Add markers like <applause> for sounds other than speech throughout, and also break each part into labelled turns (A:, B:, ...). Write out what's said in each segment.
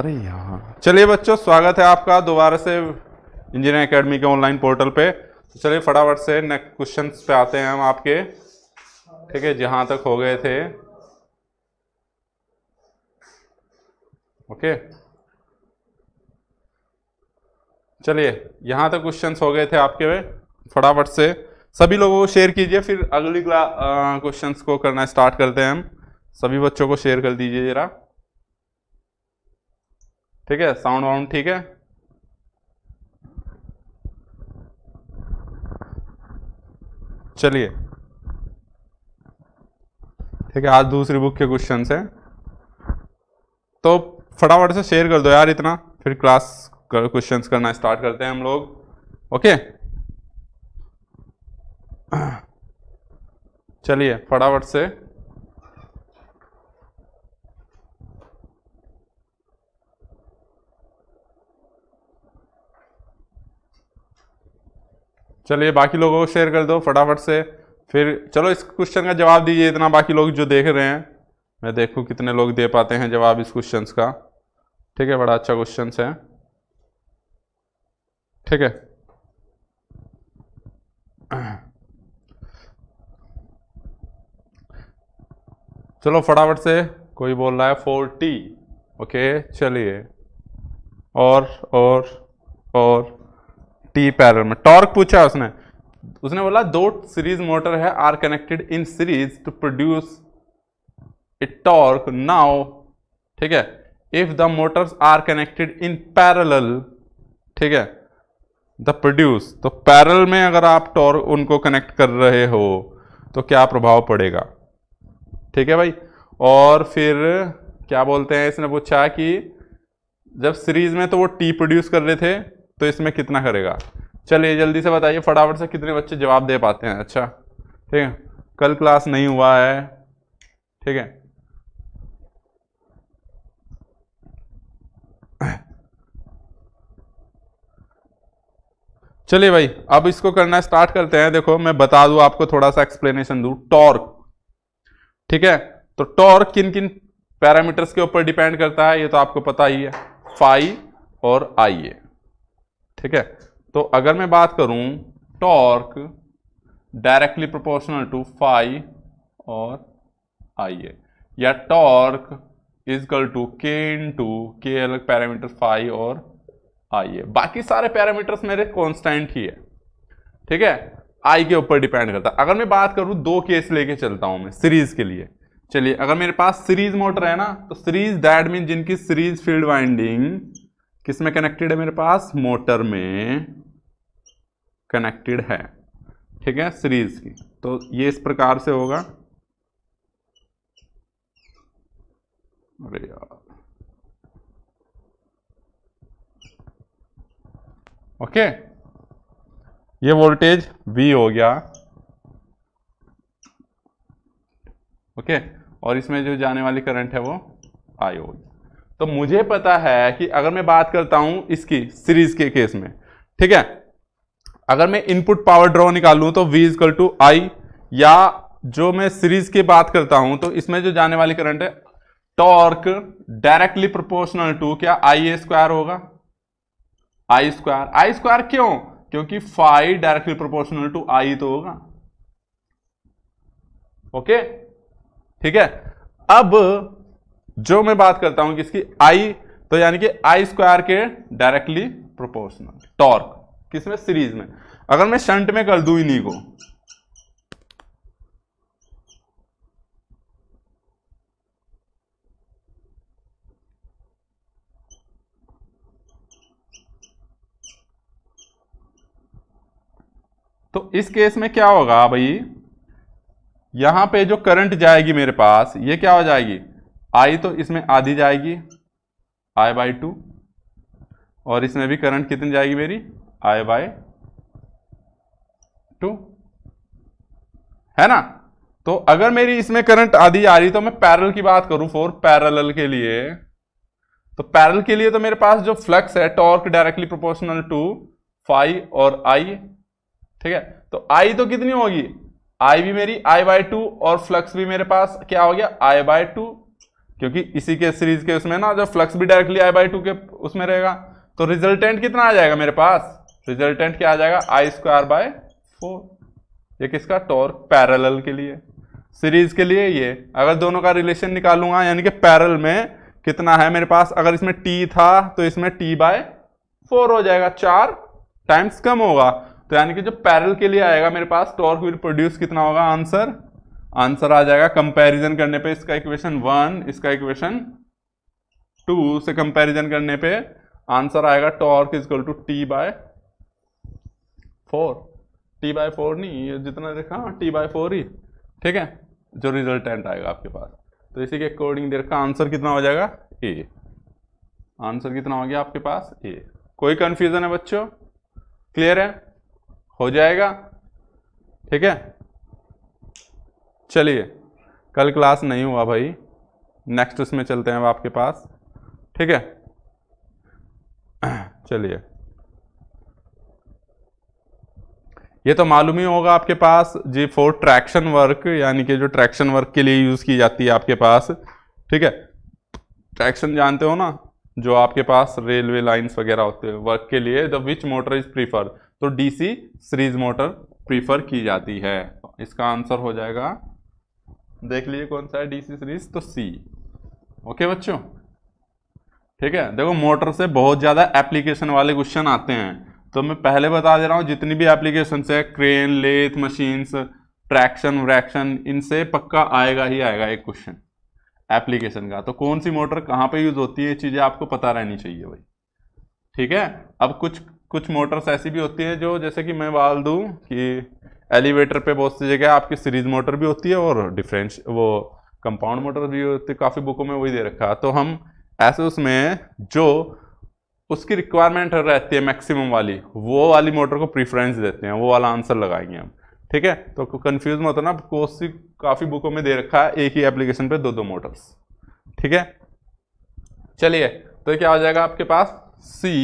A: अरे यहाँ चलिए बच्चों स्वागत है आपका दोबारा से इंजीनियरिंग एकेडमी के ऑनलाइन पोर्टल पे तो चलिए फटाफट से नेक्स्ट क्वेश्चन पे आते हैं हम आपके ठीक है जहाँ तक हो गए थे ओके चलिए यहाँ तक क्वेश्चंस हो गए थे आपके फटाफट से सभी लोगों को शेयर कीजिए फिर अगली क्वेश्चंस को करना स्टार्ट करते हैं हम सभी बच्चों को शेयर कर दीजिए जरा ठीक है साउंड वाउंड ठीक है चलिए ठीक है आज दूसरी बुक के क्वेश्चन है तो फटाफट से शेयर कर दो यार इतना फिर क्लास क्वेश्चन करना स्टार्ट करते हैं हम लोग ओके <clears throat> चलिए फटाफट से चलिए बाकी लोगों को शेयर कर दो फटाफट से फिर चलो इस क्वेश्चन का जवाब दीजिए इतना बाकी लोग जो देख रहे हैं मैं देखूँ कितने लोग दे पाते हैं जवाब इस क्वेश्चन का ठीक है बड़ा अच्छा क्वेश्चन है ठीक है चलो फटाफट से कोई बोल रहा है फोर टी ओके चलिए और और और टी पैरल में टॉर्क पूछा उसने उसने बोला दो सीरीज मोटर है are connected in series to produce a torque now ठीक है if the motors are connected in parallel ठीक है द प्रोड्यूस तो पैरल में अगर आप टॉर्क उनको कनेक्ट कर रहे हो तो क्या प्रभाव पड़ेगा ठीक है भाई और फिर क्या बोलते हैं इसने पूछा कि जब सीरीज में तो वो टी प्रोड्यूस कर रहे थे तो इसमें कितना करेगा चलिए जल्दी से बताइए फटाफट से कितने बच्चे जवाब दे पाते हैं अच्छा ठीक है कल क्लास नहीं हुआ है ठीक है चलिए भाई अब इसको करना स्टार्ट करते हैं देखो मैं बता दूं आपको थोड़ा सा एक्सप्लेनेशन दू टॉर्क ठीक है तो टॉर्क किन किन पैरामीटर्स के ऊपर डिपेंड करता है ये तो आपको पता ही है फाइव और आई ए ठीक है तो अगर मैं बात करूं torque directly proportional to phi और आई ए या टॉर्क इजकल टू के इन टू के अलग पैरामीटर फाई और आई ए बाकी सारे पैरामीटर्स मेरे कॉन्स्टेंट ही है ठीक है आई के ऊपर डिपेंड करता है अगर मैं बात करूं दो केस लेके चलता हूं मैं सीरीज के लिए चलिए अगर मेरे पास सीरीज मोटर है ना तो सीरीज दैट मीन जिनकी सीरीज फील्ड वाइंडिंग किस में कनेक्टेड है मेरे पास मोटर में कनेक्टेड है ठीक है सीरीज की तो ये इस प्रकार से होगा अरे यार ओके ये वोल्टेज V हो गया ओके और इसमें जो जाने वाली करंट है वो I होगी तो मुझे पता है कि अगर मैं बात करता हूं इसकी सीरीज के केस में ठीक है अगर मैं इनपुट पावर ड्रॉ निकालू तो V इजकल टू आई या जो मैं सीरीज की बात करता हूं तो इसमें जो जाने वाली करंट है टॉर्क डायरेक्टली प्रोपोर्शनल टू क्या आई ए स्क्वायर होगा आई स्क्वायर आई स्क्वायर क्यों क्योंकि phi directly proportional to I तो होगा ओके ठीक है अब जो मैं बात करता हूं कि इसकी आई तो यानी कि आई स्क्वायर के डायरेक्टली प्रोपोर्शनल टॉर्क किसमें सीरीज में अगर मैं शंट में कर दू इन्हीं को तो इस केस में क्या होगा भाई यहां पे जो करंट जाएगी मेरे पास ये क्या हो जाएगी आई तो इसमें आधी जाएगी आई बाई टू और इसमें भी करंट कितनी जाएगी मेरी आई बाई टू है ना तो अगर मेरी इसमें करंट आधी आ रही तो मैं पैरल की बात करूं फोर पैरल के लिए तो पैरल के लिए तो मेरे पास जो फ्लक्स है torque directly proportional to phi और आई ठीक है तो आई तो कितनी होगी आई भी मेरी आई बाय टू और फ्लक्स भी मेरे पास क्या हो गया आई बाय टू क्योंकि इसी के सीरीज के उसमें ना जब फ्लक्स भी डायरेक्टली आई बाई टू के उसमें रहेगा तो रिजल्टेंट कितना आ जाएगा मेरे पास रिजल्टेंट क्या आ जाएगा आई स्क्वायर बाय फोर ये किसका टॉर्क पैरेलल के लिए सीरीज के लिए ये अगर दोनों का रिलेशन निकालूंगा यानी कि पैरल में कितना है मेरे पास अगर इसमें टी था तो इसमें टी बाय फोर हो जाएगा चार टाइम्स कम होगा तो यानी कि जो पैरल के लिए आएगा मेरे पास टॉर्क विल प्रोड्यूस कितना होगा आंसर आंसर आ जाएगा कंपैरिजन करने पे इसका इक्वेशन वन इसका इक्वेशन टू से कंपैरिजन करने पे आंसर आएगा torque is equal to T by four T by four नहीं ये जितना देखा टी बाय फोर ही ठीक है जो रिजल्टेंट आएगा आपके पास तो इसी के अकॉर्डिंग देखा का आंसर कितना हो जाएगा ए आंसर कितना हो गया आपके पास ए कोई कन्फ्यूज़न है बच्चों क्लियर है हो जाएगा ठीक है चलिए कल क्लास नहीं हुआ भाई नेक्स्ट उसमें चलते हैं अब आपके पास ठीक है <clears throat> चलिए ये तो मालूम ही होगा आपके पास जी फोर ट्रैक्शन वर्क यानी कि जो ट्रैक्शन वर्क के लिए यूज़ की जाती है आपके पास ठीक है ट्रैक्शन जानते हो ना जो आपके पास रेलवे लाइंस वगैरह होते हैं वर्क के लिए the which motor is prefer तो डीसी सीरीज मोटर प्रीफर की जाती है इसका आंसर हो जाएगा देख लीजिए कौन सा है डीसी सीरीज तो सी ओके बच्चों ठीक है देखो मोटर से बहुत ज़्यादा एप्लीकेशन वाले क्वेश्चन आते हैं तो मैं पहले बता दे रहा हूं जितनी भी एप्लीकेशन है crane lathe machines traction traction इनसे पक्का आएगा ही आएगा एक क्वेश्चन एप्लीकेशन का तो कौन सी मोटर कहाँ पे यूज़ होती है ये चीज़ें आपको पता रहनी चाहिए भाई ठीक है अब कुछ कुछ मोटर्स ऐसी भी होती है जो जैसे कि मैं बाल दूँ कि एलिवेटर पे बहुत सी जगह आपकी सीरीज मोटर भी होती है और डिफरेंस वो कंपाउंड मोटर भी होती है काफ़ी बुकों में वही दे रखा तो हम ऐसे उसमें जो उसकी रिक्वायरमेंट रहती है मैक्सिमम वाली वो वाली मोटर को प्रीफ्रेंस देते हैं वो वाला आंसर लगाएंगे हम ठीक है तो कन्फ्यूज मत होना कोर्स काफ़ी बुकों में दे रखा है एक ही एप्लीकेशन पर दो दो मोटर्स ठीक है चलिए तो क्या हो जाएगा आपके पास सी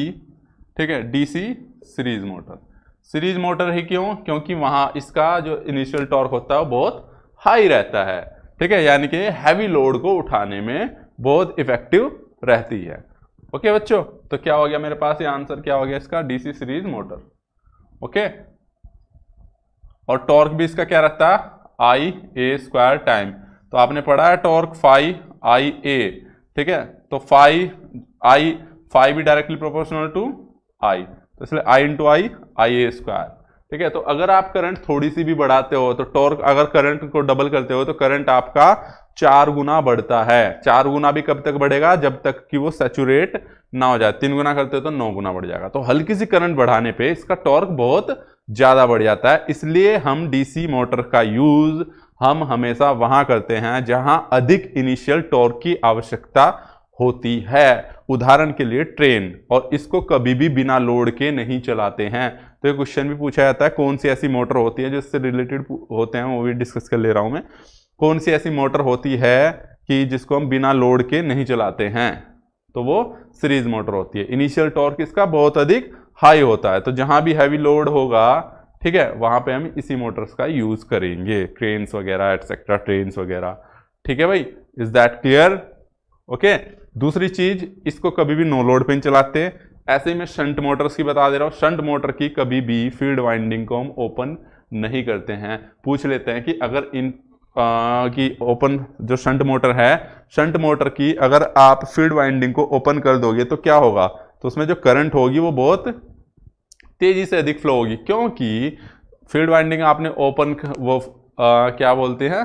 A: ठीक है D series motor series motor है क्यों क्योंकि वहाँ इसका जो इनिशियल टॉर्क होता है वो बहुत हाई रहता है ठीक है यानी कि हैवी लोड को उठाने में बहुत इफेक्टिव रहती है ओके बच्चों तो क्या हो गया मेरे पास ये आंसर क्या हो गया इसका डीसी सीरीज मोटर ओके और टॉर्क भी इसका क्या रहता है आई ए स्क्वायर टाइम तो आपने पढ़ा है टॉर्क फाइव आई ए ठीक है तो फाइव आई फाइव भी डायरेक्टली प्रोपोर्शनल टू आई तो इसलिए आई इंटू आई आई ए स्क्वायर ठीक है तो अगर आप करंट थोड़ी सी भी बढ़ाते हो तो टॉर्क अगर करंट को डबल करते हो तो करंट आपका चार गुना बढ़ता है चार गुना भी कब तक बढ़ेगा जब तक कि वो सेचुरेट ना हो जाए तीन गुना करते हो तो नौ गुना बढ़ जाएगा तो हल्की सी करंट बढ़ाने पे इसका टॉर्क बहुत ज़्यादा बढ़ जाता है इसलिए हम डीसी मोटर का यूज़ हम हमेशा वहां करते हैं जहां अधिक इनिशियल टॉर्क की आवश्यकता होती है उदाहरण के लिए ट्रेन और इसको कभी भी बिना लोड के नहीं चलाते हैं तो ये क्वेश्चन भी पूछा जाता है कौन सी ऐसी मोटर होती है जिससे रिलेटेड होते हैं वो भी डिस्कस कर ले रहा हूँ मैं कौन सी ऐसी मोटर होती है कि जिसको हम बिना लोड के नहीं चलाते हैं तो वो सीरीज मोटर होती है इनिशियल टॉर्क इसका बहुत अधिक हाई होता है तो जहाँ भी हैवी लोड होगा ठीक है वहाँ पर हम इसी मोटर्स का यूज़ करेंगे ट्रेन वगैरह एटसेट्रा ट्रेन्स वगैरह ठीक है भाई इज़ दैट क्लियर ओके दूसरी चीज़ इसको कभी भी नो लोड पेन चलाते चलाते ऐसे ही मैं शंट मोटर्स की बता दे रहा हूँ शंट मोटर की कभी भी फील्ड वाइंडिंग को हम ओपन नहीं करते हैं पूछ लेते हैं कि अगर इन आ, की ओपन जो शंट मोटर है शंट मोटर की अगर आप फील्ड वाइंडिंग को ओपन कर दोगे तो क्या होगा तो उसमें जो करंट होगी वो बहुत तेज़ी से अधिक फ्लो होगी क्योंकि फील्ड वाइंडिंग आपने ओपन वो आ, क्या बोलते हैं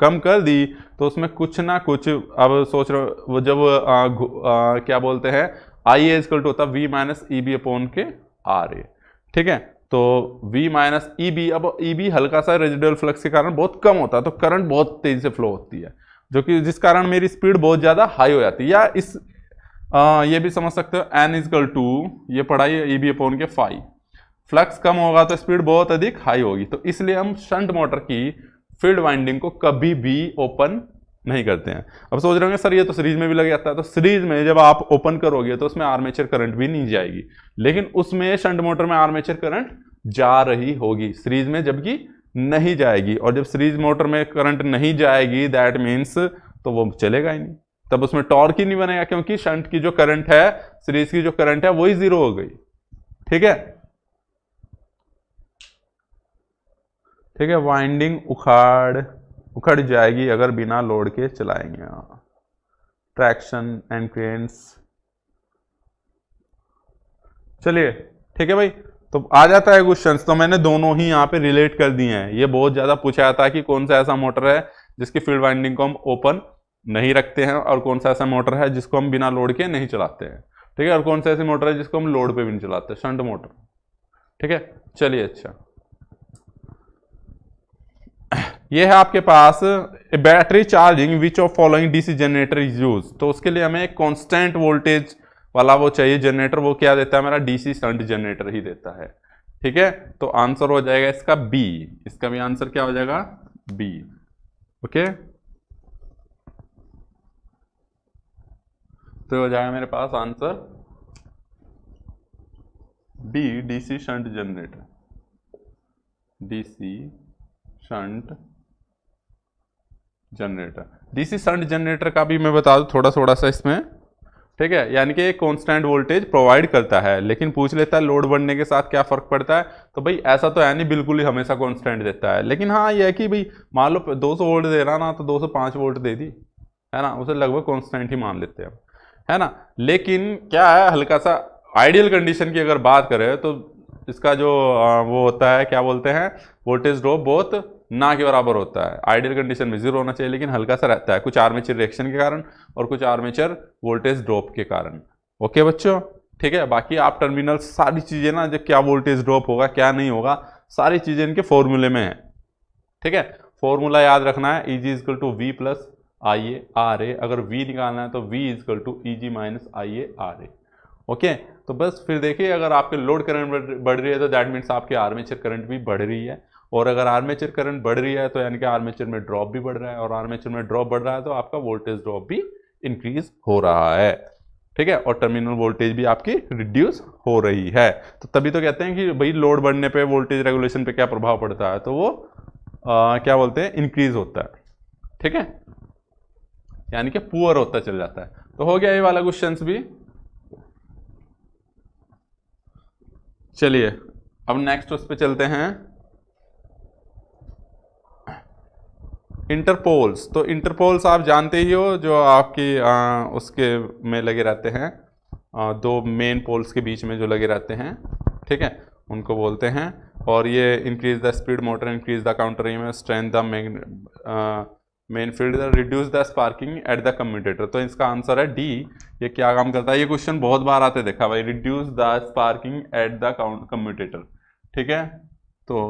A: कम कर दी तो उसमें कुछ ना कुछ अब सोच रहे वो जब आ, आ, क्या बोलते हैं आई एज कल टू होता है V minus E B upon K R A ठीक है तो वी माइनस ई बी अब ई e बी हल्का सा रेजिडल फ्लक्स के कारण बहुत कम होता है तो करंट बहुत तेज़ी से फ्लो होती है जो कि जिस कारण मेरी स्पीड बहुत ज़्यादा हाई हो जाती है या इस आ, ये भी समझ सकते हो एन इजकल टू ये पढ़ाई E B upon K phi flux कम होगा तो स्पीड बहुत अधिक हाई होगी तो इसलिए हम शंट मोटर की फील्ड वाइंडिंग को कभी भी ओपन नहीं करते हैं अब सोच रहे होंगे सर ये तो सीरीज में भी लग जाता है तो सीरीज में जब आप ओपन करोगे तो उसमें आर्मेचर करंट भी नहीं जाएगी लेकिन उसमें शंट मोटर में आर्मेचर करंट जा रही होगी सीरीज में जबकि नहीं जाएगी और जब सीरीज मोटर में करंट नहीं जाएगी दैट मीन्स तो वो चलेगा ही नहीं तब उसमें टॉर्क ही नहीं बनेगा क्योंकि शंट की जो करंट है सीरीज की जो करंट है वही जीरो हो गई ठीक है ठीक है वाइंडिंग उखाड़ उखड़ जाएगी अगर बिना लोड के चलाएंगे आप ट्रैक्शन एंड क्रेन्स चलिए ठीक है भाई तो आ जाता है क्वेश्चन तो मैंने दोनों ही यहाँ पे रिलेट कर दिए हैं ये बहुत ज़्यादा पूछा था कि कौन सा ऐसा मोटर है जिसकी फील्ड वाइंडिंग को हम ओपन नहीं रखते हैं और कौन सा ऐसा मोटर है जिसको हम बिना लोड के नहीं चलाते हैं ठीक है और कौन सा ऐसी मोटर है जिसको हम लोड पे भी नहीं चलाते शंट मोटर ठीक है चलिए अच्छा ये है आपके पास battery charging which of following DC generator is use तो उसके लिए हमें कॉन्स्टेंट वोल्टेज वाला वो चाहिए जनरेटर वो क्या देता है मेरा डीसी शंट जनरेटर ही देता है ठीक है तो आंसर हो जाएगा इसका बी इसका भी आंसर क्या हो जाएगा बी ओके तो हो जाएगा मेरे पास answer B DC shunt generator DC shunt generator DC shunt generator का भी मैं बता दूँ थोड़ा थोड़ा सा इसमें ठीक है यानी कि एक कॉन्स्टेंट वोल्टेज प्रोवाइड करता है लेकिन पूछ लेता है लोड बढ़ने के साथ क्या फ़र्क पड़ता है तो भाई ऐसा तो है नहीं बिल्कुल ही हमेशा कॉन्स्टेंट देता है लेकिन हाँ यह है कि भाई मान लो सौ वोल्ट दे रहा ना तो पाँच वोल्ट दे दी है ना उसे लगभग कॉन्स्टेंट ही मान लेते हैं है ना लेकिन क्या है हल्का सा आइडियल कंडीशन की अगर बात करें तो इसका जो वो होता है क्या बोलते हैं वोल्टेज ड्रॉप बहुत ना के बराबर होता है आइडियल कंडीशन में जीरो होना चाहिए लेकिन हल्का सा रहता है कुछ आर्मेचर रिएक्शन के कारण और कुछ आर्मेचर वोल्टेज ड्रॉप के कारण ओके बच्चों ठीक है बाकी आप टर्मिनल सारी चीज़ें ना जो क्या वोल्टेज ड्रॉप होगा क्या नहीं होगा सारी चीज़ें इनके फॉर्मूले में है ठीक है फॉर्मूला याद रखना है E G is equal to V plus I A R A अगर वी निकालना है तो V is equal to E G minus I A R A okay तो बस फिर देखिए अगर आपके लोड करंट बढ़ रही है तो दैट मीन्स आपके आर्मेचर करंट भी बढ़ रही है और अगर आर्मेचर करंट बढ़ रही है तो यानी कि आर्मेचर में ड्रॉप भी बढ़ रहा है और आर्मेचर में ड्रॉप बढ़ रहा है तो आपका वोल्टेज ड्रॉप भी इंक्रीज हो रहा है ठीक है और टर्मिनल वोल्टेज भी आपकी रिड्यूस हो रही है तो तभी तो कहते हैं कि भाई लोड बढ़ने पे वोल्टेज रेगुलेशन पे क्या प्रभाव पड़ता है तो वो आ, क्या बोलते हैं इंक्रीज होता है ठीक है यानी कि पुअर होता चल जाता है तो हो गया ये वाला क्वेश्चन भी चलिए अब नेक्स्ट उस पर चलते हैं इंटरपोल्स तो इंटरपोल्स आप जानते ही हो जो आपकी आ, उसके में लगे रहते हैं आ, दो मेन पोल्स के बीच में जो लगे रहते हैं ठीक है उनको बोलते हैं और ये increase the speed motor increase the counter में strength the mag main field reduce the sparking at the commutator तो इसका आंसर है डी ये क्या काम करता है ये क्वेश्चन बहुत बार आते देखा भाई reduce the sparking at the commutator ठीक है तो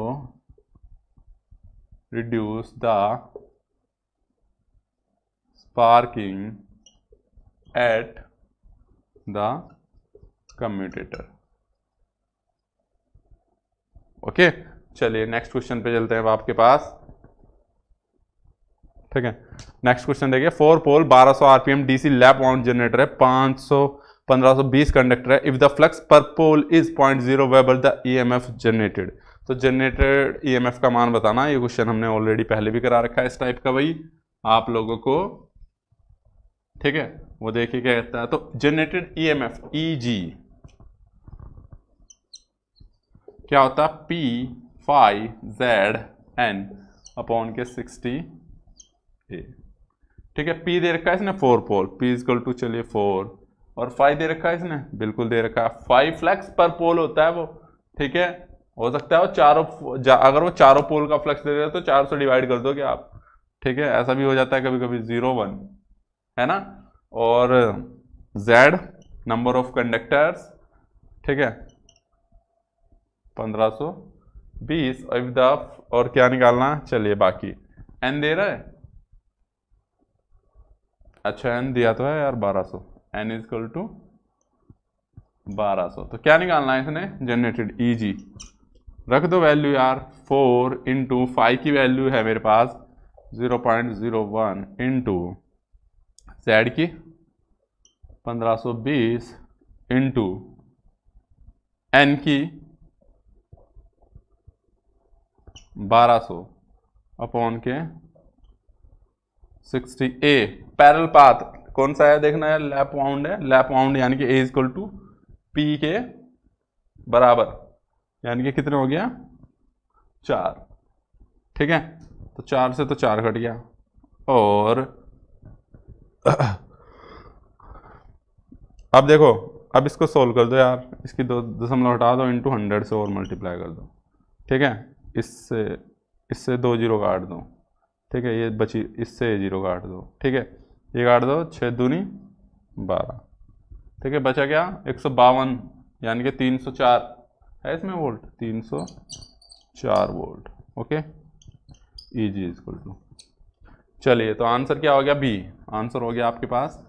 A: reduce the parking at the commutator. Okay okay, चलिए नेक्स्ट क्वेश्चन पे चलते हैं आपके पास ठीक है नेक्स्ट क्वेश्चन देखिए four pole 1200 RPM DC lap wound generator है 500 1520 कंडक्टर है if the flux per pole is point zero weber the EMF generated तो जनरेटेड ईएमएफ e का मान बताना ये क्वेश्चन हमने ऑलरेडी पहले भी करा रखा है इस टाइप का वही आप लोगों को ठीक है वो देखिए क्या कहता है तो generated E M F E G क्या होता है P phi Z N upon K sixty A ठीक है पी दे रखा है इसने four pole P is equal to चलिए फोर और फाइव दे रखा है इसने बिल्कुल दे रखा है फाइव फ्लैक्स पर पोल होता है वो ठीक है हो सकता है वो चारों अगर वो चारों पोल का फ्लक्स दे रहे हो तो चार सौ डिवाइड कर दोगे आप ठीक है ऐसा भी हो जाता है कभी कभी जीरो वन है ना और Z नंबर ऑफ कंडक्टर्स ठीक है 1520 इफ द और क्या निकालना चलिए बाकी N दे रहा है अच्छा N दिया तो है यार 1200 सो एन इजकल टू बारह तो क्या निकालना है इसने जनरेटेड ई जी रख दो वैल्यू यार 4 इंटू फाइव की वैल्यू है मेरे पास 0.01 पॉइंट ज़ीरो वन इंटू सैड की 1520 इंटू एन की 1200 अपॉन के 60 ए पैरल पाथ कौन सा है देखना है लैप वाउंड है लैप वाउंड यानी कि ए इजक्वल टू पी के बराबर यानी कि कितने हो गया चार ठीक है तो चार से तो चार घट गया और <coughs> अब देखो अब इसको सोल्व कर दो यार इसकी दो दशमलव हटा दो इंटू हंड्रेड से और मल्टीप्लाई कर दो ठीक है इससे इससे दो जीरो काट दो ठीक है ये बची इससे ये जीरो काट दो ठीक है ये काट दो छः दूनी बारह ठीक है बचा क्या एक सौ बावन यानी कि तीन सौ चार है इसमें वोल्ट तीन सौ चार वोल्ट ओके इजी जी टू चलिए तो आंसर क्या हो गया बी आंसर हो गया आपके पास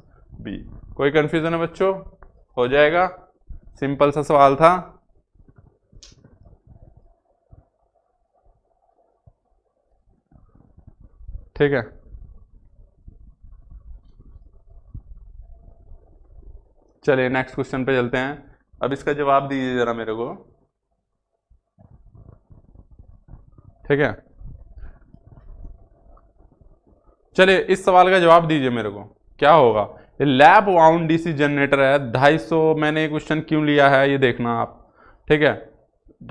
A: बी कोई कंफ्यूजन है बच्चों हो जाएगा सिंपल सा सवाल था ठीक है चलिए नेक्स्ट क्वेश्चन पे चलते हैं अब इसका जवाब दीजिए ज़रा मेरे को ठीक है चलिए इस सवाल का जवाब दीजिए मेरे को क्या होगा ये लैब वाउंड डीसी जनरेटर है 250 मैंने क्वेश्चन क्यों लिया है ये देखना आप ठीक है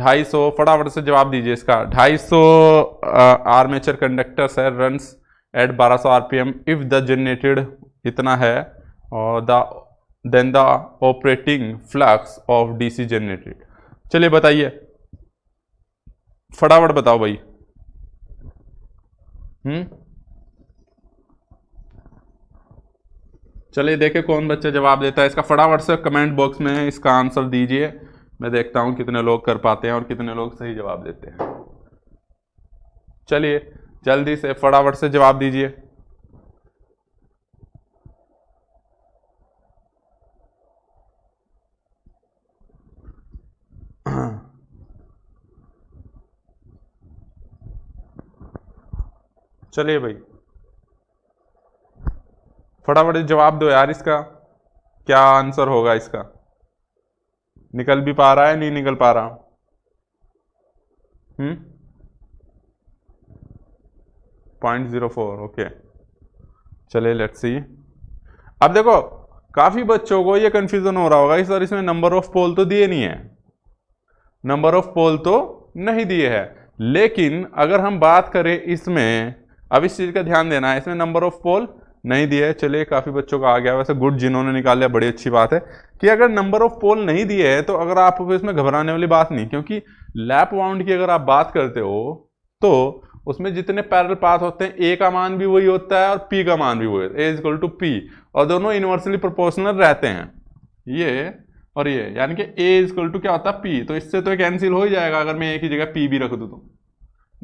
A: 250 फटाफट से जवाब दीजिए इसका 250 आर्मेचर कंडक्टर है runs at 1200 R if the generated इतना है और the then the operating flux of DC generated चलिए बताइए फटाफट बताओ भाई हम्म चलिए देखें कौन बच्चा जवाब देता है इसका फटाफट से कमेंट बॉक्स में इसका आंसर दीजिए मैं देखता हूँ कितने लोग कर पाते हैं और कितने लोग सही जवाब देते हैं चलिए जल्दी से फटाफट से जवाब दीजिए चलिए भाई फटाफट जवाब दो यार इसका क्या आंसर होगा इसका निकल भी पा रहा है नहीं निकल पा रहा हम्म पॉइंट जीरो फोर ओके चले लेट्स सी अब देखो काफ़ी बच्चों को ये कंफ्यूजन हो रहा होगा कि सर इसमें नंबर ऑफ पोल तो दिए नहीं है नंबर ऑफ पोल तो नहीं दिए है लेकिन अगर हम बात करें इसमें अब इस चीज़ का ध्यान देना है इसमें नंबर ऑफ पोल नहीं दिए है चलिए काफ़ी बच्चों का आ गया वैसे गुड जिन्होंने निकाल लिया बड़ी अच्छी बात है कि अगर नंबर ऑफ पोल नहीं दिए है तो अगर आप इसमें घबराने वाली बात नहीं क्योंकि लैप वाउंड की अगर आप बात करते हो तो उसमें जितने पैरल पाथ होते हैं ए का मान भी वही होता है और पी का मान भी वही होता है ए इजक्वल टू पी और दोनों यूनिवर्सली प्रोपोर्शनल रहते हैं ये और ये यानी कि ए इजक्वल टू क्या होता है पी तो इससे तो कैंसिल हो ही जाएगा अगर मैं एक ही जगह पी भी रख दूँ तो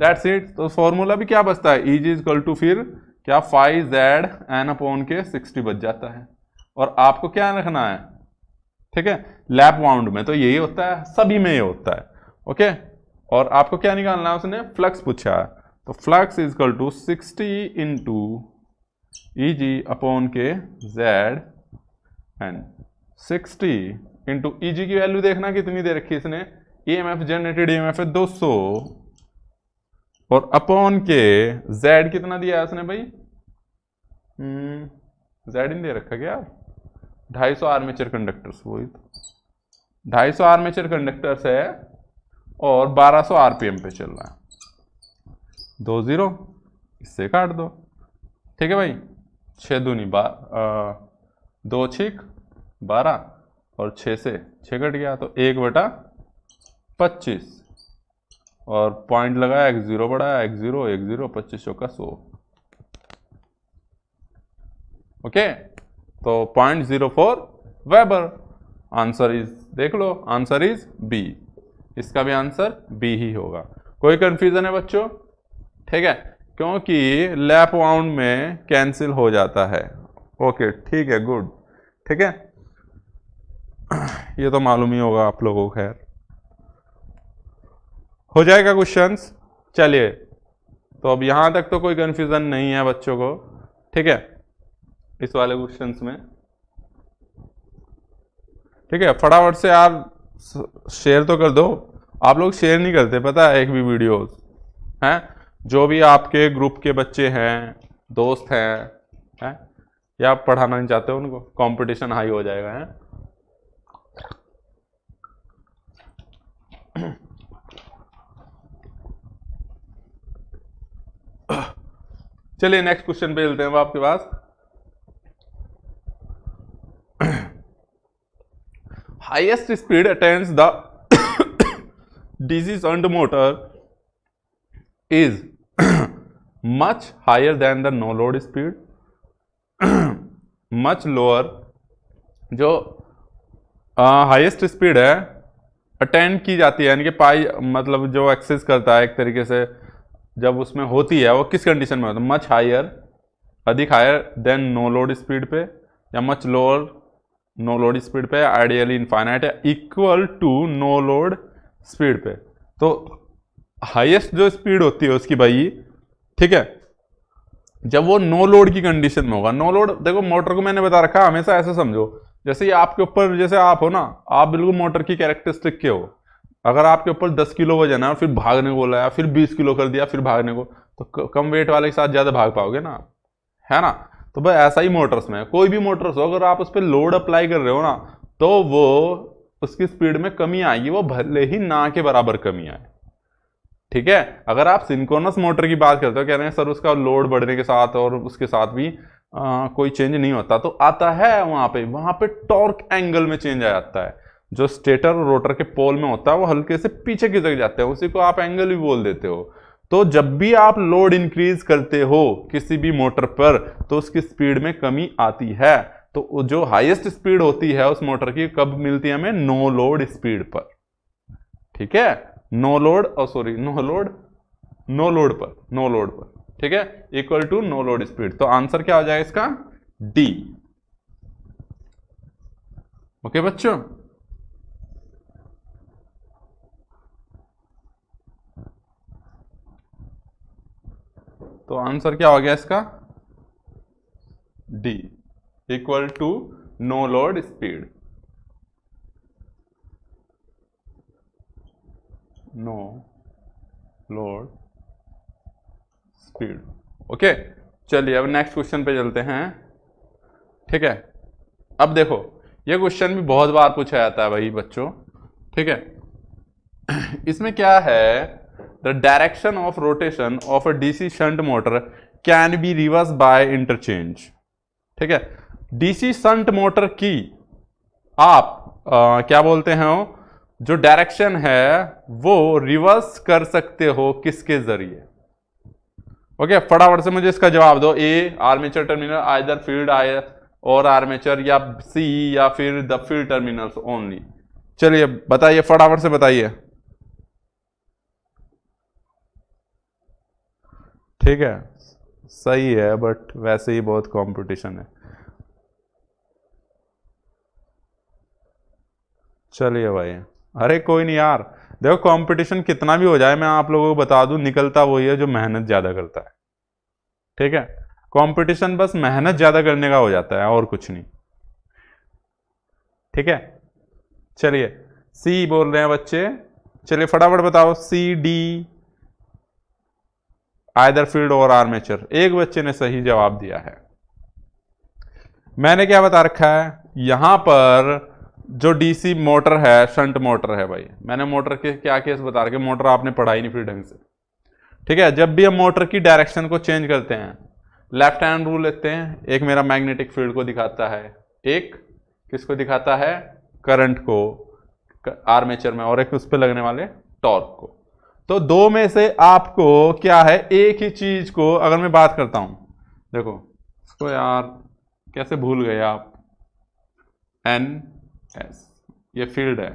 A: दैट्स इट तो फॉर्मूला भी क्या बचता है ई इजक्वल टू फिर क्या phi Z N upon K sixty बच जाता है और आपको क्या रखना है ठीक है लैप वाउंड में तो यही होता है सभी में ये होता है ओके और आपको क्या निकालना है उसने फ्लक्स पूछा है तो flux is equal to sixty into E G upon K Z N sixty into E G की वैल्यू देखना कितनी दे रखी है इसने E M F generated E M F है दो सौ और अपॉन के जेड कितना दिया है उसने भाई जेड हम्म। नहीं दे रखा क्या ढाई सौ आर्मेचर कंडक्टर्स वही तो ढाई सौ आर्मेचर कंडक्टर्स है और 1200 आरपीएम पे चल रहा है दो जीरो इससे काट दो ठीक है भाई छः दूनी बार आ, दो छिक बारह और छः से छः कट गया तो एक बटा पच्चीस और पॉइंट लगाया एक्स जीरो बढ़ाया एक्स जीरो एक जीरो पच्चीस सौ का सो ओके तो point zero four weber answer is देख लो आंसर इज बी इसका भी आंसर बी ही होगा कोई कंफ्यूजन है बच्चों ठीक है क्योंकि लैप वाउंड में कैंसिल हो जाता है ओके ठीक है गुड ठीक है <clears throat> ये तो मालूम ही होगा आप लोगों को खैर हो जाएगा क्वेश्चन चलिए तो अब यहाँ तक तो कोई कन्फ्यूज़न नहीं है बच्चों को ठीक है इस वाले क्वेश्चन में ठीक है फटाफट से आप शेयर तो कर दो आप लोग शेयर नहीं करते पता है एक भी वीडियोस हैं जो भी आपके ग्रुप के बच्चे हैं दोस्त हैं हैं या आप पढ़ाना नहीं चाहते उनको कंपटीशन हाई हो जाएगा है चलिए नेक्स्ट क्वेश्चन पे चलते हैं अब आपके पास highest speed attends the disease the motor is much higher than the no load speed much lower जो हाईएस्ट स्पीड है अटेंड की जाती है यानी कि पाई मतलब जो एक्सेस करता है एक तरीके से जब उसमें होती है वो किस कंडीशन में होता है मच हायर अधिक higher than no load speed पे या much lower no load speed पे आइडियली इनफाइनाइट या equal to no load speed पे तो हाईएस्ट जो स्पीड होती है उसकी भाई ठीक है जब वो नो लोड की कंडीशन में होगा नो लोड देखो मोटर को मैंने बता रखा हमेशा ऐसे समझो जैसे ये आपके ऊपर जैसे आप हो ना आप बिल्कुल मोटर की कैरेक्टरिस्टिक के हो अगर आपके ऊपर 10 किलो वजन है और फिर भागने को बोला या फिर 20 किलो कर दिया फिर भागने को तो कम वेट वाले के साथ ज़्यादा भाग पाओगे ना है ना तो भाई ऐसा ही मोटर्स में कोई भी मोटर्स हो अगर आप उस पर लोड अप्लाई कर रहे हो ना तो वो उसकी स्पीड में कमी आएगी वो भले ही ना के बराबर कमी आए ठीक है अगर आप सिंकोनस मोटर की बात करते हो कह रहे हैं सर उसका लोड बढ़ने के साथ और उसके साथ भी आ, कोई चेंज नहीं होता तो आता है वहां पे वहां पे टॉर्क एंगल में चेंज आ जाता है जो स्टेटर और रोटर के पोल में होता है वो हल्के से पीछे खिसक जाते हैं उसी को आप एंगल भी बोल देते हो तो जब भी आप लोड इंक्रीज करते हो किसी भी मोटर पर तो उसकी स्पीड में कमी आती है तो जो हाईएस्ट स्पीड होती है उस मोटर की कब मिलती है हमें नो लोड स्पीड पर ठीक है नो लोड और sorry no load no load पर नो लोड पर ठीक है equal to no load speed तो आंसर क्या हो जाएगा इसका डी ओके बच्चों तो आंसर क्या हो गया इसका D equal to no load speed no load speed okay चलिए अब नेक्स्ट क्वेश्चन पे चलते हैं ठीक है अब देखो ये क्वेश्चन भी बहुत बार पूछा जाता है भाई बच्चों ठीक है इसमें क्या है the direction of rotation of a DC shunt motor can be reversed by interchange ठीक है DC shunt motor की आप आ, क्या बोलते हैं हो जो डायरेक्शन है वो रिवर्स कर सकते हो किसके जरिए ओके फटाफट से मुझे इसका जवाब दो A armature terminal either field आय और आर्मेचर या सी या फिर द फील्ड टर्मिनल्स ओनली चलिए बताइए फटाफट से बताइए ठीक है सही है बट वैसे ही बहुत कंपटीशन है चलिए भाई अरे कोई नहीं यार देखो कंपटीशन कितना भी हो जाए मैं आप लोगों को बता दूं निकलता वही है जो मेहनत ज़्यादा करता है ठीक है कंपटीशन बस मेहनत ज़्यादा करने का हो जाता है और कुछ नहीं ठीक है चलिए सी बोल रहे हैं बच्चे चलिए फटाफट बताओ सी डी आयदर फील्ड और आर्मेचर एक बच्चे ने सही जवाब दिया है मैंने क्या बता रखा है यहां पर जो डीसी मोटर है शंट मोटर है भाई मैंने मोटर के क्या केस बता रखे मोटर आपने पढ़ाई नहीं फिर ढंग से ठीक है जब भी हम मोटर की डायरेक्शन को चेंज करते हैं लेफ्ट हैंड रूल लेते हैं एक मेरा मैग्नेटिक फील्ड को दिखाता है एक किसको दिखाता है करंट को आर्मेचर में और एक उस पर लगने वाले टॉर्क को तो दो में से आपको क्या है एक ही चीज को अगर मैं बात करता हूं देखो इसको यार कैसे भूल गए आप एन एस ये फील्ड है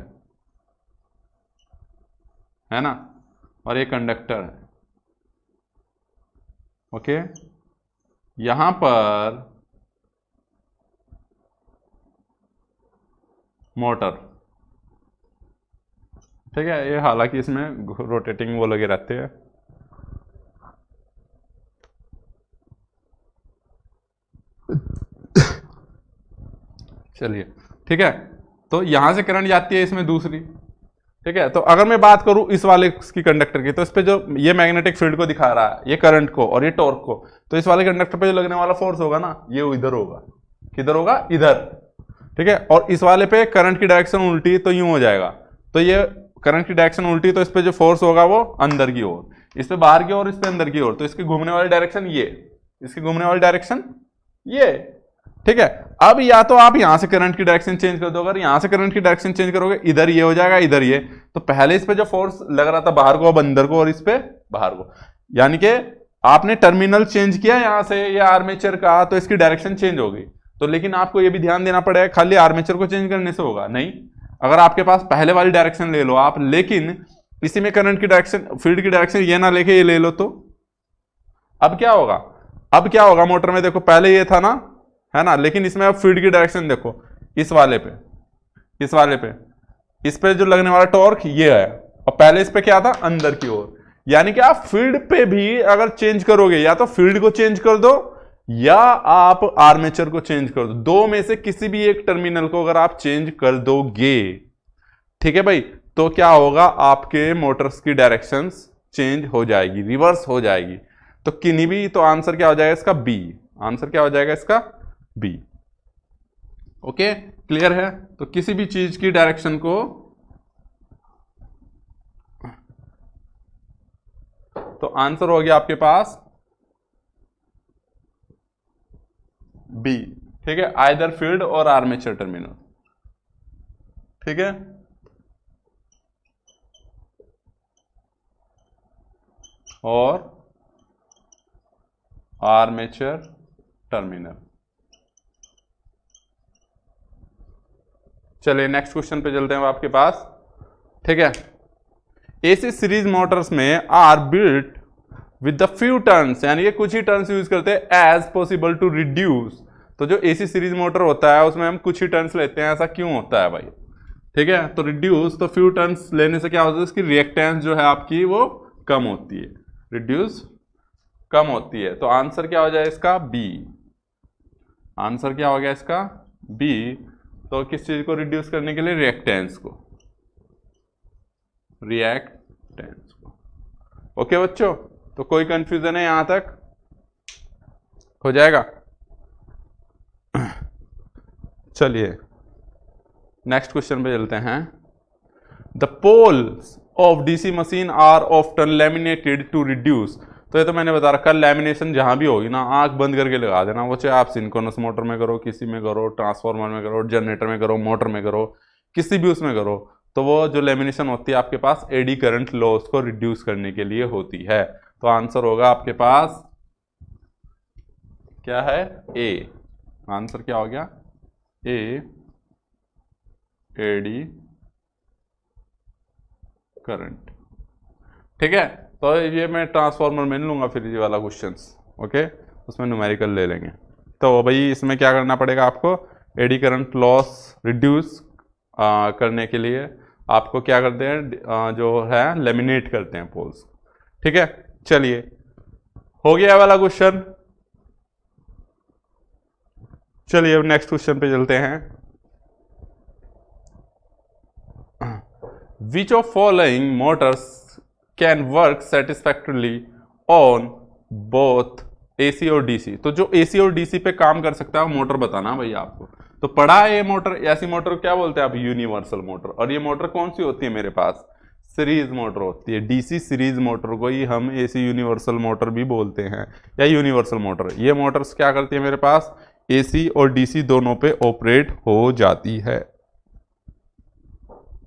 A: है ना और ये कंडक्टर है ओके यहां पर मोटर ठीक है ये हालांकि इसमें रोटेटिंग वो लगे रहते हैं चलिए ठीक है तो यहां से करंट जाती है इसमें दूसरी ठीक है तो अगर मैं बात करूं इस वाले की कंडक्टर की तो इस पर जो ये मैग्नेटिक फील्ड को दिखा रहा है ये करंट को और ये टॉर्क को तो इस वाले कंडक्टर पे जो लगने वाला फोर्स होगा ना ये इधर होगा किधर होगा इधर ठीक है और इस वाले पे करंट की डायरेक्शन उल्टी तो यूं हो जाएगा तो ये करंट की डायरेक्शन उल्टी तो इस पर जो फोर्स होगा वो अंदर की ओर इस पर बाहर की ओर इस पर अंदर की ओर तो इसके घूमने वाली डायरेक्शन ये इसके घूमने वाली डायरेक्शन ये ठीक है अब या तो आप यहां से करंट की डायरेक्शन चेंज कर दो अगर यहां से करंट की डायरेक्शन चेंज करोगे इधर ये हो जाएगा इधर ये तो पहले इस पर जो फोर्स लग रहा था बाहर को अब अंदर को और इस पर बाहर को यानी कि आपने टर्मिनल चेंज किया यहां से या आर्मेचर का तो इसकी डायरेक्शन चेंज होगी तो लेकिन आपको यह भी ध्यान देना पड़ेगा खाली आर्मेचर को चेंज करने से होगा नहीं अगर आपके पास पहले वाली डायरेक्शन ले लो आप लेकिन इसी में करंट की डायरेक्शन फील्ड की डायरेक्शन ये ना लेके ये ले लो तो अब क्या होगा अब क्या होगा मोटर में देखो पहले ये था ना है ना लेकिन इसमें अब फील्ड की डायरेक्शन देखो इस वाले पे इस वाले पे इस पे जो लगने वाला टॉर्क ये है और पहले इस पे क्या था अंदर की ओर यानी कि आप फील्ड पे भी अगर चेंज करोगे या तो फील्ड को चेंज कर दो या आप आर्मेचर को चेंज कर दो दो में से किसी भी एक टर्मिनल को अगर आप चेंज कर दोगे ठीक है भाई तो क्या होगा आपके मोटर्स की डायरेक्शन चेंज हो जाएगी रिवर्स हो जाएगी तो किन्हीं भी तो आंसर क्या हो जाएगा इसका बी आंसर क्या हो जाएगा इसका बी ओके क्लियर है तो किसी भी चीज की डायरेक्शन को तो आंसर हो गया आपके पास बी ठीक है आयदर फील्ड और आर्मेचर टर्मिनल ठीक है और आर्मेचर टर्मिनल चलिए नेक्स्ट क्वेश्चन पे चलते हैं आपके पास ठीक है एसी सीरीज मोटर्स में are built with the few turns यानी कुछ ही टर्न्स यूज करते हैं एज पॉसिबल टू रिड्यूस तो जो एसी सीरीज मोटर होता है उसमें हम कुछ ही टर्न्स लेते हैं ऐसा क्यों होता है भाई ठीक है तो रिड्यूस तो फ्यू टर्न्स लेने से क्या होता है इसकी रिएक्टेंस जो है आपकी वो कम होती है रिड्यूस कम होती है तो आंसर क्या हो जाए इसका बी आंसर क्या हो गया इसका बी तो किस चीज़ को रिड्यूस करने के लिए रिएक्टेंस को रिएक्टेंस को ओके बच्चों तो कोई कंफ्यूजन है यहां तक हो जाएगा चलिए नेक्स्ट क्वेश्चन पे चलते हैं the poles of DC machine are often laminated to reduce तो ये तो मैंने बता रखा लेमिनेशन जहां भी होगी ना आंख बंद करके लगा देना वो चाहे आप सिंकोनस मोटर में करो किसी में करो ट्रांसफार्मर में करो जनरेटर में करो मोटर में करो किसी भी उसमें करो तो वो जो लेमिनेशन होती है आपके पास एडी करंट लॉस को रिड्यूस करने के लिए होती है तो आंसर होगा आपके पास क्या है ए आंसर क्या हो गया ए एडी करंट ठीक है तो ये मैं ट्रांसफार्मर में लूंगा फिर ये वाला क्वेश्चन ओके उसमें न्यूमेरिकल ले लेंगे तो भाई इसमें क्या करना पड़ेगा आपको एडी करंट लॉस रिड्यूस करने के लिए आपको क्या करते हैं जो है लेमिनेट करते हैं पोल्स ठीक है चलिए हो गया वाला क्वेश्चन चलिए अब नेक्स्ट क्वेश्चन पे चलते हैं which of following motors can work satisfactorily on both AC और डीसी तो जो एसी और डीसी पे काम कर सकता है वो मोटर बताना भैया आपको तो पढ़ा है ये मोटर ऐसी मोटर क्या बोलते हैं आप यूनिवर्सल मोटर और ये मोटर कौन सी होती है मेरे पास सीरीज मोटर होती है डीसी सीरीज मोटर को ही हम एसी यूनिवर्सल मोटर भी बोलते हैं या यूनिवर्सल मोटर ये मोटर्स क्या करती है मेरे पास एसी और डीसी दोनों पे ऑपरेट हो जाती है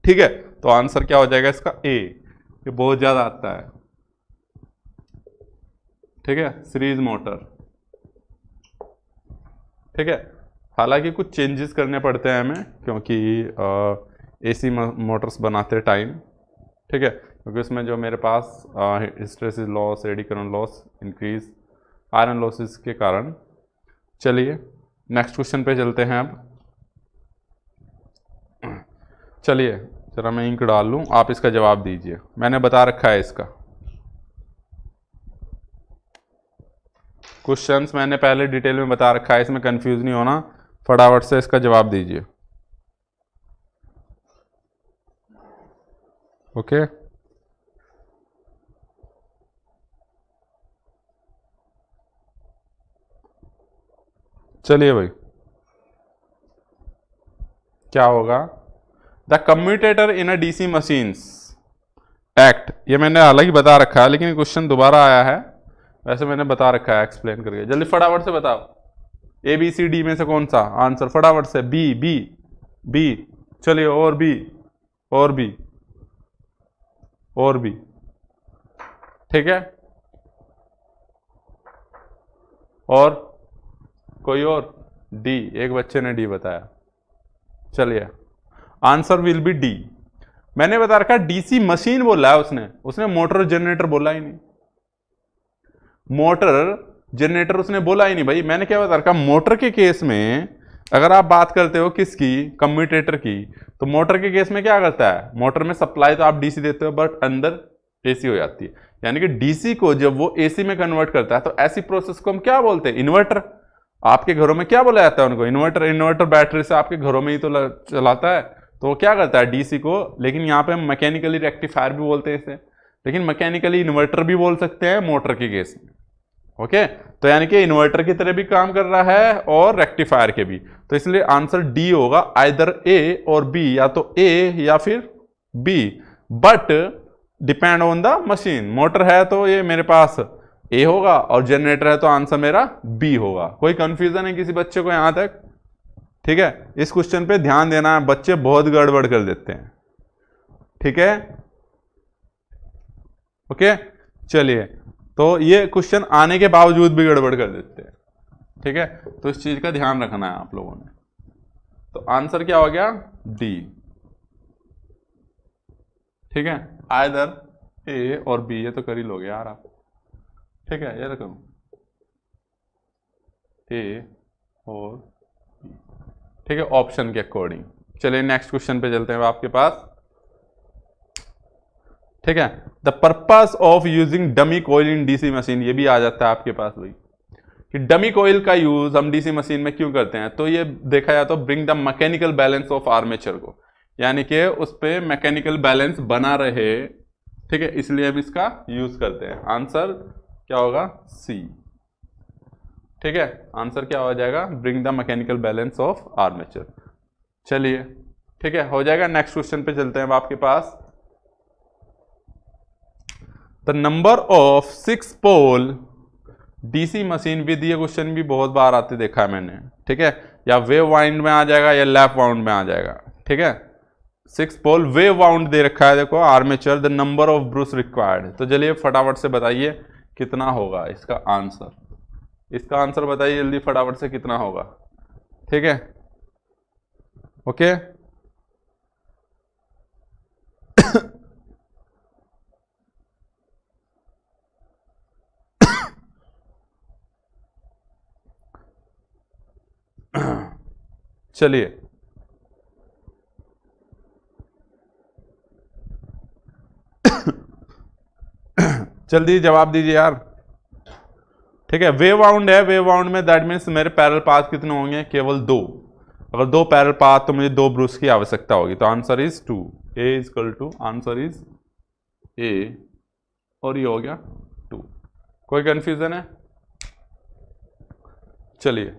A: ठीक है तो आंसर क्या हो जाएगा इसका ए ये बहुत ज़्यादा आता है ठीक है सीरीज मोटर ठीक है हालांकि कुछ चेंजेस करने पड़ते हैं हमें क्योंकि एसी मोटर्स बनाते टाइम ठीक है क्योंकि उसमें जो मेरे पास स्ट्रेस लॉस रेडिकरण लॉस इंक्रीज आयरन लॉसेस के कारण चलिए नेक्स्ट क्वेश्चन पे चलते हैं अब चलिए जरा मैं इंक डाल लूँ आप इसका जवाब दीजिए मैंने बता रखा है इसका क्वेश्चंस मैंने पहले डिटेल में बता रखा है इसमें कंफ्यूज नहीं होना फटाफट से इसका जवाब दीजिए okay चलिए भाई क्या होगा the commutator in a DC machines act ये मैंने अलग ही बता रखा है लेकिन क्वेश्चन दोबारा आया है वैसे मैंने बता रखा है एक्सप्लेन करके जल्दी फटाफट से बताओ ए बी सी डी में से कौन सा आंसर फटाफट से बी बी बी चलिए और बी और बी और भी ठीक है और कोई और डी एक बच्चे ने डी बताया चलिए आंसर विल बी डी मैंने बता रखा डीसी मशीन बोला है उसने उसने मोटर जनरेटर बोला ही नहीं मोटर जनरेटर उसने बोला ही नहीं भाई मैंने क्या बता रखा मोटर के केस में अगर आप बात करते हो किसकी कम्यूटेटर की तो मोटर के केस में क्या करता है मोटर में सप्लाई तो आप डीसी देते हो बट अंदर एसी हो जाती है यानी कि डीसी को जब वो एसी में कन्वर्ट करता है तो ऐसी प्रोसेस को हम क्या बोलते हैं इन्वर्टर आपके घरों में क्या बोला जाता है उनको इन्वर्टर इन्वर्टर बैटरी से आपके घरों में ही तो चलाता है तो वो क्या करता है डीसी को लेकिन यहाँ पे हम मैकेनिकली रेक्टिफायर भी बोलते हैं इसे लेकिन मैकेनिकली इन्वर्टर भी बोल सकते हैं मोटर के केस में ओके तो यानी कि इन्वर्टर की तरह भी काम कर रहा है और रेक्टिफायर के भी तो इसलिए आंसर डी होगा आइदर ए और बी या तो ए या फिर B but depend on the machine motor है तो ये मेरे पास ए होगा और जनरेटर है तो आंसर मेरा बी होगा कोई कंफ्यूजन है किसी बच्चे को यहां तक ठीक है इस क्वेश्चन पे ध्यान देना है बच्चे बहुत गड़बड़ कर देते हैं ठीक है ओके चलिए तो ये क्वेश्चन आने के बावजूद भी गड़बड़ कर देते हैं ठीक है तो इस चीज़ का ध्यान रखना है आप लोगों ने तो आंसर क्या हो गया डी ठीक है आयदर ए और बी ये तो कर ही लोगे यार आप ठीक है ये रखो ए और ठीक है ऑप्शन के अकॉर्डिंग चलिए नेक्स्ट क्वेश्चन पे चलते हैं आपके पास ठीक है the purpose of using dummy coil in DC machine ये भी आ जाता है आपके पास भाई कि डमी कोयल का यूज हम डीसी मशीन में क्यों करते हैं तो ये देखा जाए तो bring the mechanical balance of armature को यानी कि उस पर मैकेनिकल बैलेंस बना रहे ठीक है इसलिए हम इसका यूज करते हैं आंसर क्या होगा सी ठीक है आंसर क्या हो जाएगा bring the mechanical balance of armature चलिए ठीक है हो जाएगा नेक्स्ट क्वेश्चन पे चलते हैं अब आपके पास the number of six pole DC machine भी दिए क्वेश्चन भी बहुत बार आते देखा है मैंने ठीक है या वेव वाइंड में आ जाएगा या लैप वाउंड में आ जाएगा ठीक है सिक्स पोल वेव वाउंड दे रखा है देखो armature the number of brushes required तो चलिए फटाफट से बताइए कितना होगा इसका आंसर इसका आंसर बताइए जल्दी फटाफट से कितना होगा ठीक है ओके okay? चलिए जल्दी जवाब दीजिए यार ठीक है वेव वाउंड है वेव वाउंड में दैट मीन्स मेरे पैरल पाथ कितने होंगे केवल दो अगर दो पैरल पाथ तो मुझे दो ब्रूस की आवश्यकता होगी तो answer is two A is equal to answer is A और ये हो गया टू कोई कन्फ्यूजन है चलिए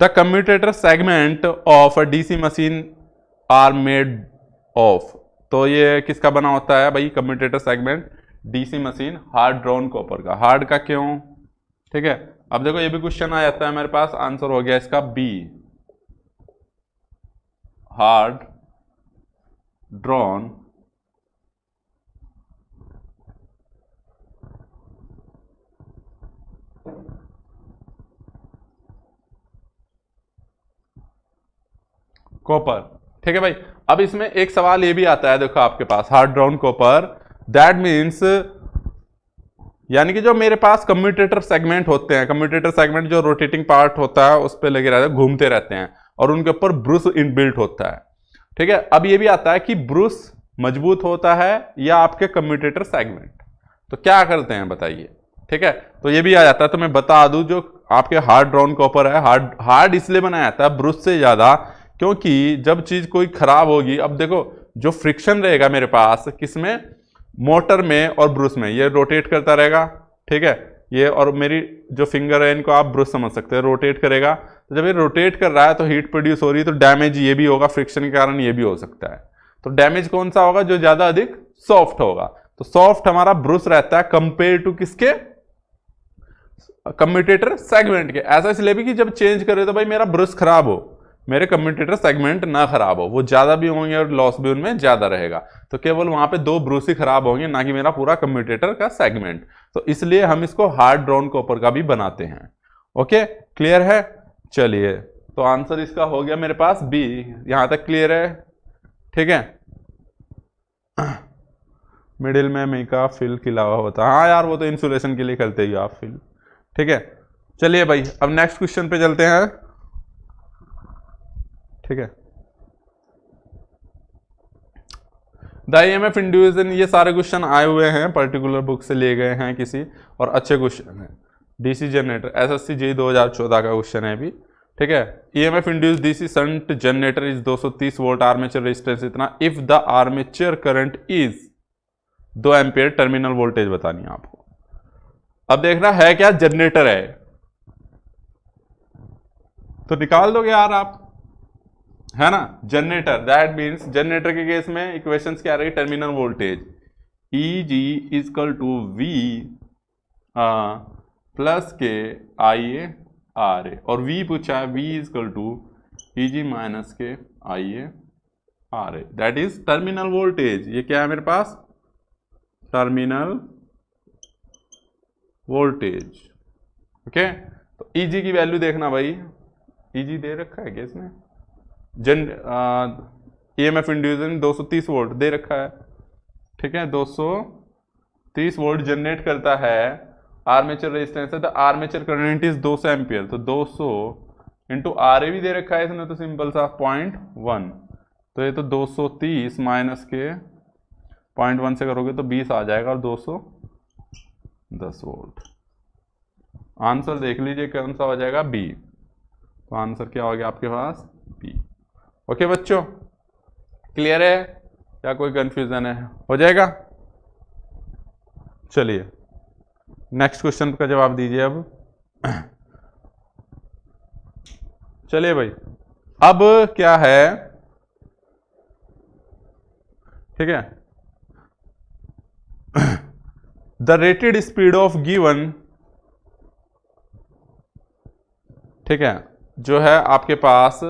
A: the commutator segment of a DC machine are made of तो ये किसका बना होता है भाई commutator segment DC machine hard drawn copper का हार्ड का क्यों ठीक है अब देखो ये भी क्वेश्चन आ जाता है मेरे पास आंसर हो गया इसका बी हार्ड ड्रोन कॉपर ठीक है भाई अब इसमें एक सवाल ये भी आता है देखो आपके पास hard drawn copper that means यानी कि जो मेरे पास कम्यूटेटर सेगमेंट होते हैं कम्यूटेटर सेगमेंट जो रोटेटिंग पार्ट होता है उस पर लगे रहते हैं घूमते रहते हैं और उनके ऊपर ब्रुस इनबिल्ट होता है ठीक है अब ये भी आता है कि ब्रुश मजबूत होता है या आपके कम्यूटेटर सेगमेंट तो क्या करते हैं बताइए ठीक है तो ये भी आ जाता है तो मैं बता दूं जो आपके हार्ड ड्राउन कॉपर है हार्ड हार्ड इसलिए बनाया जाता है ब्रुश से ज़्यादा क्योंकि जब चीज़ कोई ख़राब होगी अब देखो जो फ्रिक्शन रहेगा मेरे पास किसमें मोटर में और ब्रुश में ये रोटेट करता रहेगा ठीक है ये और मेरी जो फिंगर है इनको आप ब्रुश समझ सकते हैं रोटेट करेगा तो जब ये रोटेट कर रहा है तो हीट प्रोड्यूस हो रही है तो डैमेज ये भी होगा फ्रिक्शन के कारण ये भी हो सकता है तो डैमेज कौन सा होगा जो ज़्यादा अधिक सॉफ्ट होगा तो सॉफ्ट हमारा ब्रश रहता है कंपेयर टू किसके कम्यूटेटर सेगमेंट के ऐसा इसलिए भी कि जब चेंज करे तो भाई मेरा ब्रश खराब हो मेरे कम्यूटेटर सेगमेंट ना खराब हो वो ज़्यादा भी होंगे और लॉस भी उनमें ज़्यादा रहेगा तो केवल वहां पे दो ब्रूसी खराब होंगे ना कि मेरा पूरा कम्यूटेटर का सेगमेंट तो इसलिए हम इसको हार्ड ड्रॉन कॉपर का भी बनाते हैं ओके क्लियर है चलिए तो आंसर इसका हो गया मेरे पास बी यहां तक क्लियर है ठीक है मिडिल में मीका फिल खिला हुआ होता हाँ यार वो तो इंसुलेशन के लिए खेलते ही आप फिल ठीक है चलिए भाई अब नेक्स्ट क्वेश्चन पे चलते हैं ठीक है द आई एम एफ इंडिविजन ये सारे क्वेश्चन आए हुए हैं पर्टिकुलर बुक से लिए गए हैं किसी और अच्छे क्वेश्चन हैं डीसी जनरेटर एसएससी जी 2014 का क्वेश्चन है अभी ठीक है E M F induced DC shunt generator is 230 volt armature resistance इतना if the armature current is दो एम्पेयर टर्मिनल वोल्टेज बतानी है आपको अब देखना है क्या जनरेटर है तो निकाल दोगे यार आप है ना जनरेटर दैट मीन्स जनरेटर के केस में इक्वेशंस क्या रही terminal voltage E G is equal to V plus के आई ए आर ए और वी पूछा है V is equal to E G minus के I A R A that is terminal voltage ये क्या है मेरे पास टर्मिनल वोल्टेज ओके तो ई e जी की वैल्यू देखना भाई ई e जी दे रखा है क्या इसमें जन E M F induction 230 volt दे रखा है ठीक है 230 वोल्ट जनरेट करता है आर्मेचर रेजिस्टेंस है तो आर्मेचर करंट इज 200 एम्पियर तो 200 सौ इंटू आर ए भी दे रखा है इसने तो सिंपल सा पॉइंट वन तो ये तो 230 माइनस के पॉइंट वन से करोगे तो 20 आ जाएगा और 210 वोल्ट आंसर देख लीजिए कौन सा हो जाएगा बी तो आंसर क्या हो गया आपके पास बी ओके बच्चों क्लियर है या कोई कंफ्यूजन है हो जाएगा चलिए नेक्स्ट क्वेश्चन का जवाब दीजिए अब <clears throat> चलिए भाई अब क्या है ठीक है the rated speed of given ठीक है जो है आपके पास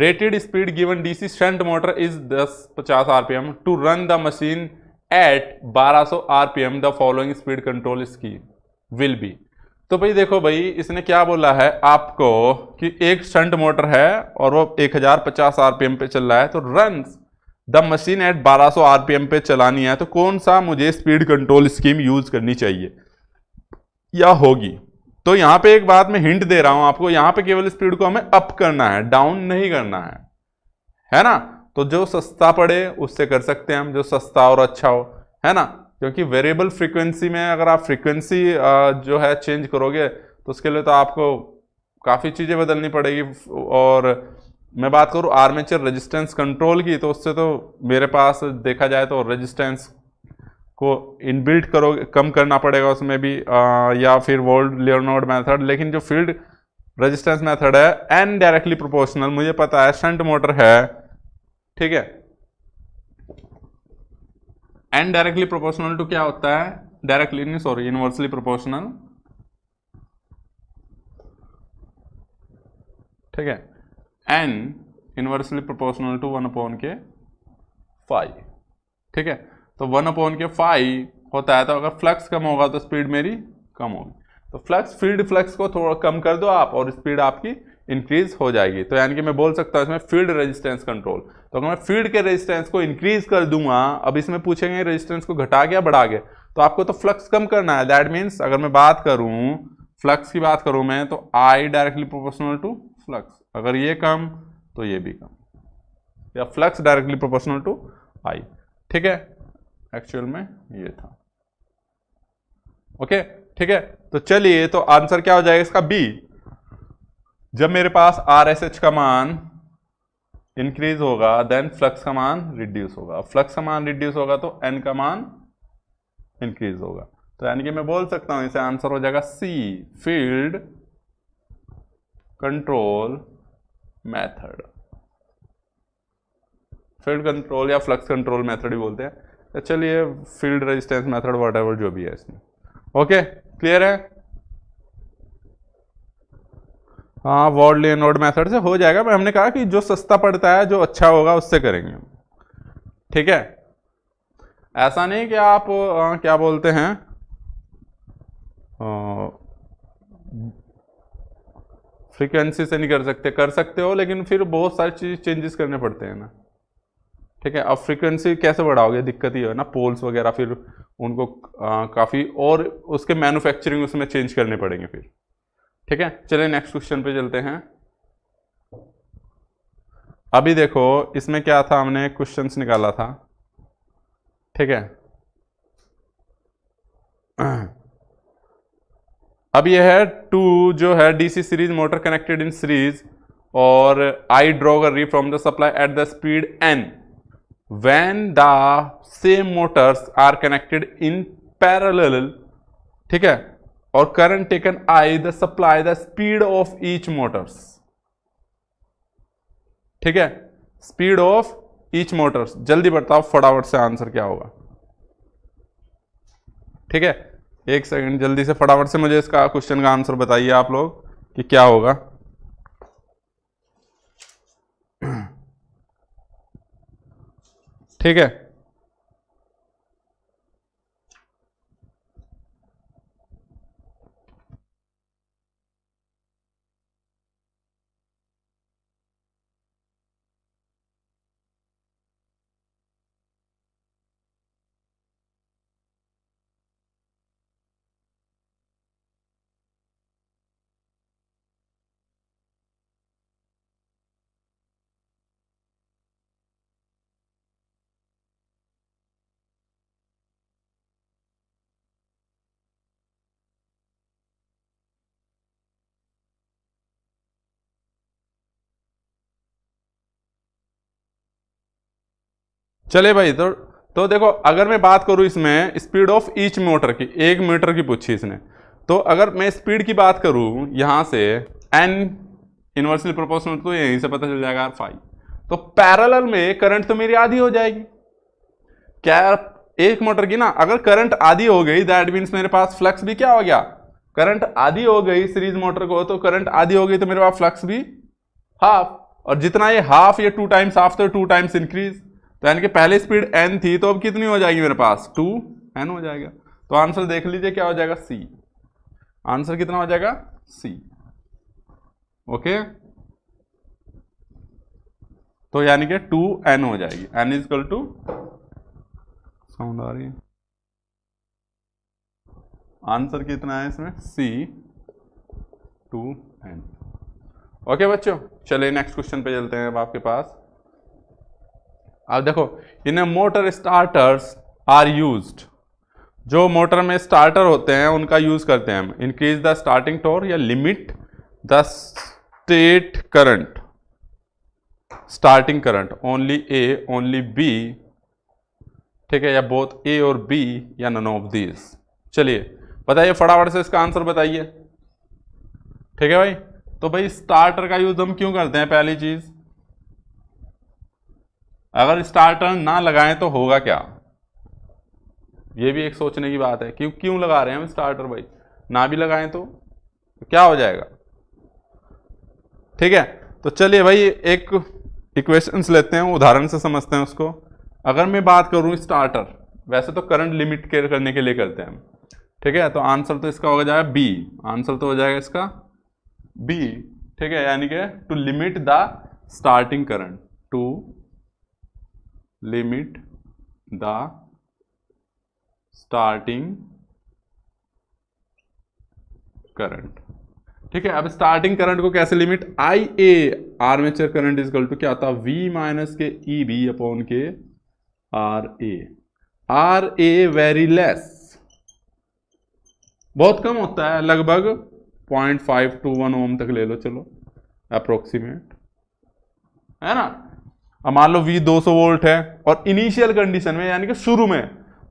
A: rated speed given DC shunt motor is दस पचास RPM to run the machine at 1200 M the following speed control scheme will be तो भाई देखो भाई इसने क्या बोला है आपको कि एक शंट मोटर है और वो 1050 आरपीएम पे चल रहा है तो run the machine at 1200 RPM पे चलानी है तो कौन सा मुझे स्पीड कंट्रोल स्कीम यूज करनी चाहिए या होगी तो यहां पे एक बात मैं हिंट दे रहा हूं आपको यहां पे केवल स्पीड को हमें अप करना है डाउन नहीं करना है है ना तो जो सस्ता पड़े उससे कर सकते हैं हम जो सस्ता और अच्छा हो है ना क्योंकि वेरिएबल फ्रीक्वेंसी में अगर आप फ्रीक्वेंसी जो है चेंज करोगे तो उसके लिए तो आपको काफ़ी चीज़ें बदलनी पड़ेगी और मैं बात करूँ आर्मेचर रेजिस्टेंस कंट्रोल की तो उससे तो मेरे पास देखा जाए तो रेजिस्टेंस को इनबिल्ट करोगे कम करना पड़ेगा उसमें भी आ, या फिर वोल्ड लियोनोड मेथड लेकिन जो फील्ड रेजिस्टेंस मेथड है एन डायरेक्टली प्रोपोर्शनल मुझे पता है शंट मोटर है ठीक है एन डायरेक्टली प्रोपोर्शनल टू क्या होता है डायरेक्टली नहीं सॉरी यूनिवर्सली प्रोपोर्शनल ठीक है N inversely proportional to one upon के फाइव ठीक है तो वन अपॉन के फाइव होता है तो अगर फ्लक्स कम होगा तो स्पीड मेरी कम होगी तो फ्लक्स फील्ड फ्लक्स को थोड़ा कम कर दो आप और स्पीड आपकी इंक्रीज हो जाएगी तो यानी कि मैं बोल सकता हूँ इसमें फील्ड रेजिस्टेंस कंट्रोल तो अगर मैं फील्ड के रेजिस्टेंस को इंक्रीज कर दूंगा अब इसमें पूछेंगे रेजिस्टेंस को घटा गया बढ़ा गया तो आपको तो फ्लक्स कम करना है दैट मीन्स अगर मैं बात करूँ फ्लक्स की बात करूँ मैं तो I directly proportional to flux अगर ये कम तो ये भी कम या flux directly proportional to I ठीक है एक्चुअल में ये था ओके ठीक है तो चलिए तो आंसर क्या हो जाएगा इसका बी जब मेरे पास आर एस एच का मान इंक्रीज होगा देन फ्लक्स का मान रिड्यूस होगा फ्लक्स का मान रिड्यूस होगा तो एन का मान इंक्रीज होगा तो यानी कि मैं बोल सकता हूं इसे आंसर हो जाएगा C field control method field control या फ्लक्स कंट्रोल मेथड ही बोलते हैं तो चलिए field resistance method whatever जो भी है इसमें ओके क्लियर है हाँ वॉर्ड ले नोड मैथड से हो जाएगा पर हमने कहा कि जो सस्ता पड़ता है जो अच्छा होगा उससे करेंगे ठीक है ऐसा नहीं कि आप आ, क्या बोलते हैं फ्रीक्वेंसी से नहीं कर सकते कर सकते हो लेकिन फिर बहुत सारी चीज चेंजेस करने पड़ते हैं ना ठीक है अब फ्रीक्वेंसी कैसे बढ़ाओगे दिक्कत ही है ना पोल्स वगैरह फिर उनको काफ़ी और उसके मैन्युफैक्चरिंग उसमें चेंज करने पड़ेंगे फिर ठीक है चलिए नेक्स्ट क्वेश्चन पे चलते हैं अभी देखो इसमें क्या था हमने क्वेश्चन निकाला था ठीक है <clears throat> अब यह है टू जो है DC series motor connected in series और आई ड्रॉ कर री from the supply at the speed N when the same motors are connected in parallel ठीक है और current taken I the supply the speed of each motors ठीक है speed of each motors जल्दी बताओ फटाफट से आंसर क्या होगा ठीक है एक सेकंड जल्दी से फटाफट से मुझे इसका क्वेश्चन का आंसर बताइए आप लोग कि क्या होगा ठीक है चले भाई तो तो देखो अगर मैं बात करूँ इसमें स्पीड ऑफ ईच मोटर की एक मीटर की पूछी इसने तो अगर मैं स्पीड की बात करूँ यहाँ से एन इन्वर्सली प्रोपोर्शनल तो यहीं से पता चल जाएगा फाइव तो पैरेलल में करंट तो मेरी आधी हो जाएगी क्या एक मोटर की ना अगर करंट आधी हो गई दैट मीन्स मेरे पास फ्लक्स भी क्या हो गया करंट आधी हो गई सीरीज मोटर को तो करंट आधी हो गई तो मेरे पास फ्लक्स भी हाफ और जितना ये हाफ या टू टाइम्स हाफ तो टू टाइम्स इंक्रीज तो यानी कि पहले स्पीड एन थी तो अब कितनी हो जाएगी मेरे पास टू एन हो जाएगा तो आंसर देख लीजिए क्या हो जाएगा सी आंसर कितना हो जाएगा सी ओके तो यानी कि टू एन हो जाएगी N is equal to sound आ रही है आंसर कितना है इसमें सी टू एन ओके बच्चों चलिए नेक्स्ट क्वेश्चन पे चलते हैं अब आपके पास अब देखो इन्हें मोटर स्टार्टर्स आर यूज जो मोटर में स्टार्टर होते हैं उनका यूज़ करते हैं हम इंक्रीज द स्टार्टिंग टोर या limit the state current starting current only A only B ठीक है या बोथ ए और बी या नन ऑफ दीज चलिए बताइए फटाफट से इसका आंसर बताइए ठीक है भाई तो भाई स्टार्टर का यूज़ हम क्यों करते हैं पहली चीज़ अगर स्टार्टर ना लगाएं तो होगा क्या ये भी एक सोचने की बात है क्यों क्यों लगा रहे हैं हम स्टार्टर भाई ना भी लगाएं तो, तो क्या हो जाएगा ठीक है तो चलिए भाई एक इक्वेशंस लेते हैं उदाहरण से समझते हैं उसको अगर मैं बात करूं स्टार्टर वैसे तो करंट लिमिट केयर करने के लिए करते हैं ठीक है तो आंसर तो इसका हो जाएगा बी आंसर तो हो जाएगा इसका बी ठीक है यानी कि to limit the starting current to limit the starting current ठीक है अब स्टार्टिंग करंट को कैसे limit I A armature current is equal to क्या आता है वी माइनस के ई बी अपॉन के R A R A very less बहुत कम होता है लगभग point five to one ohm तक ले लो चलो अप्रोक्सीमेट है ना अब मान लो वी 200 वोल्ट है और इनिशियल कंडीशन में यानी कि शुरू में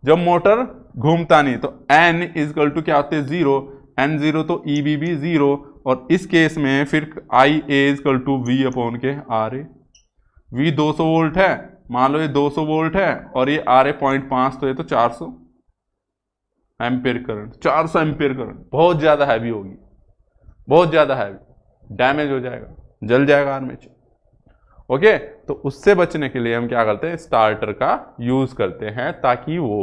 A: जब मोटर घूमता नहीं तो एन इजकल टू क्या होते हैं जीरो एन जीरो तो ई बी बी जीरो और इस केस में फिर I A equal to V upon के आर ए वी दो सौ वोल्ट है मान लो ये दो सौ वोल्ट है और ये आर ए पॉइंट पाँच तो ये तो चार सौ एम्पेयर करंट चार सौ एम्पेयर करंट बहुत ज़्यादा हैवी होगी बहुत ज़्यादा हैवी डैमेज हो जाएगा जल जाएगा आर्मेचर ओके तो उससे बचने के लिए हम क्या करते हैं स्टार्टर का यूज़ करते हैं ताकि वो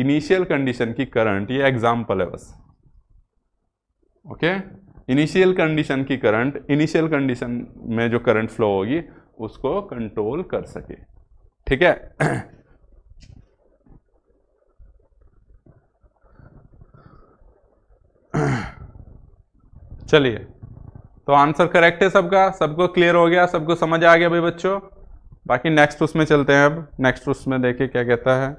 A: इनिशियल कंडीशन की करंट ये एग्जाम्पल है बस ओके इनिशियल कंडीशन की करंट इनिशियल कंडीशन में जो करंट फ्लो होगी उसको कंट्रोल कर सके ठीक है <clears throat> चलिए तो आंसर करेक्ट है सबका सबको क्लियर हो गया सबको समझ आ गया भाई बच्चों बाकी नेक्स्ट उसमें चलते हैं अब नेक्स्ट उसमें देखे क्या कहता है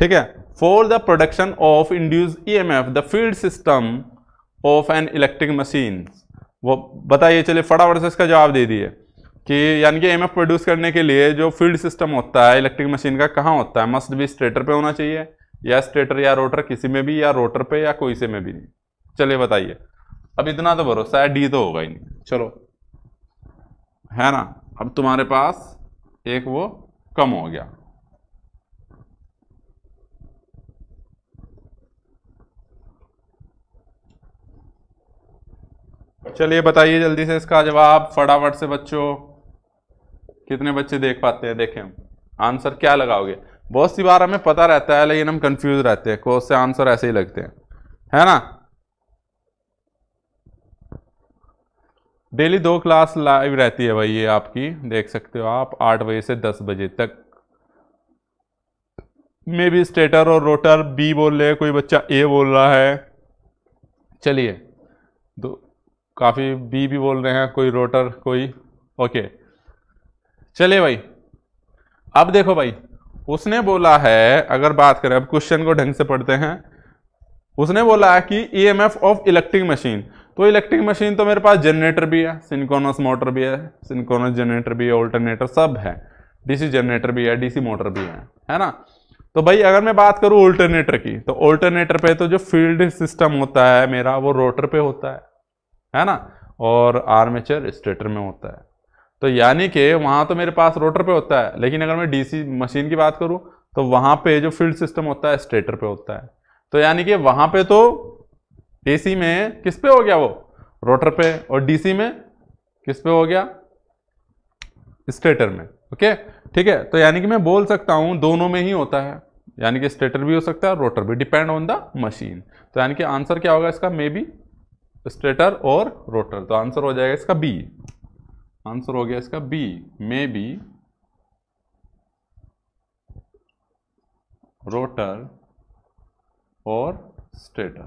A: ठीक है for the production of induced EMF the field system of an electric machine वो बताइए चलिए फटाफट से इसका जवाब दे दिए कि यानी कि ईएमएफ प्रोड्यूस करने के लिए जो फील्ड सिस्टम होता है इलेक्ट्रिक मशीन का कहाँ होता है मस्ट भी स्ट्रेटर पे होना चाहिए या स्टेटर या रोटर किसी में भी या रोटर पे या कोई से में भी नहीं चलिए बताइए अब इतना तो भरोसा है डी तो होगा ही नहीं चलो है ना अब तुम्हारे पास एक वो कम हो गया चलिए बताइए जल्दी से इसका जवाब फटाफट से बच्चों कितने बच्चे देख पाते हैं देखें आंसर क्या लगाओगे बहुत सी बार हमें पता रहता है लेकिन हम कंफ्यूज रहते हैं कोर्स से आंसर ऐसे ही लगते हैं है ना डेली दो क्लास लाइव रहती है भाई ये आपकी देख सकते हो आप आठ बजे से दस बजे तक मे बी स्टेटर और रोटर बी बोल रहे कोई बच्चा ए बोल रहा है चलिए दो काफ़ी बी भी बोल रहे हैं कोई रोटर कोई ओके चलिए भाई अब देखो भाई उसने बोला है अगर बात करें अब क्वेश्चन को ढंग से पढ़ते हैं उसने बोला है कि E M F of electric machine तो इलेक्ट्रिक मशीन तो मेरे पास जनरेटर भी है सिंकोनस मोटर भी है सिंकोनस जनरेटर भी है ऑल्टरनेटर सब है डीसी जनरेटर भी है डीसी मोटर भी है है ना तो भाई अगर मैं बात करूँ ऑल्टरनेटर की तो ऑल्टरनेटर पे तो जो फील्ड सिस्टम होता है मेरा वो रोटर पे होता है है ना और आर्मेचर स्टेटर में होता है तो यानी कि वहाँ तो मेरे पास रोटर पे होता है लेकिन अगर मैं डीसी मशीन की बात करूँ तो वहाँ पे जो फील्ड सिस्टम होता है स्टेटर पे होता है तो यानी कि वहाँ पे तो एसी में किस पे हो गया वो रोटर पे और डीसी में किस पे हो गया स्टेटर में ओके ठीक है तो यानी कि मैं बोल सकता हूँ दोनों में ही होता है यानी कि स्टेटर भी हो सकता है रोटर भी डिपेंड ऑन द मशीन तो यानी कि आंसर क्या होगा इसका मे बी स्टेटर और रोटर तो आंसर हो जाएगा इसका बी आंसर हो गया इसका बी मे बी रोटर और स्टेटर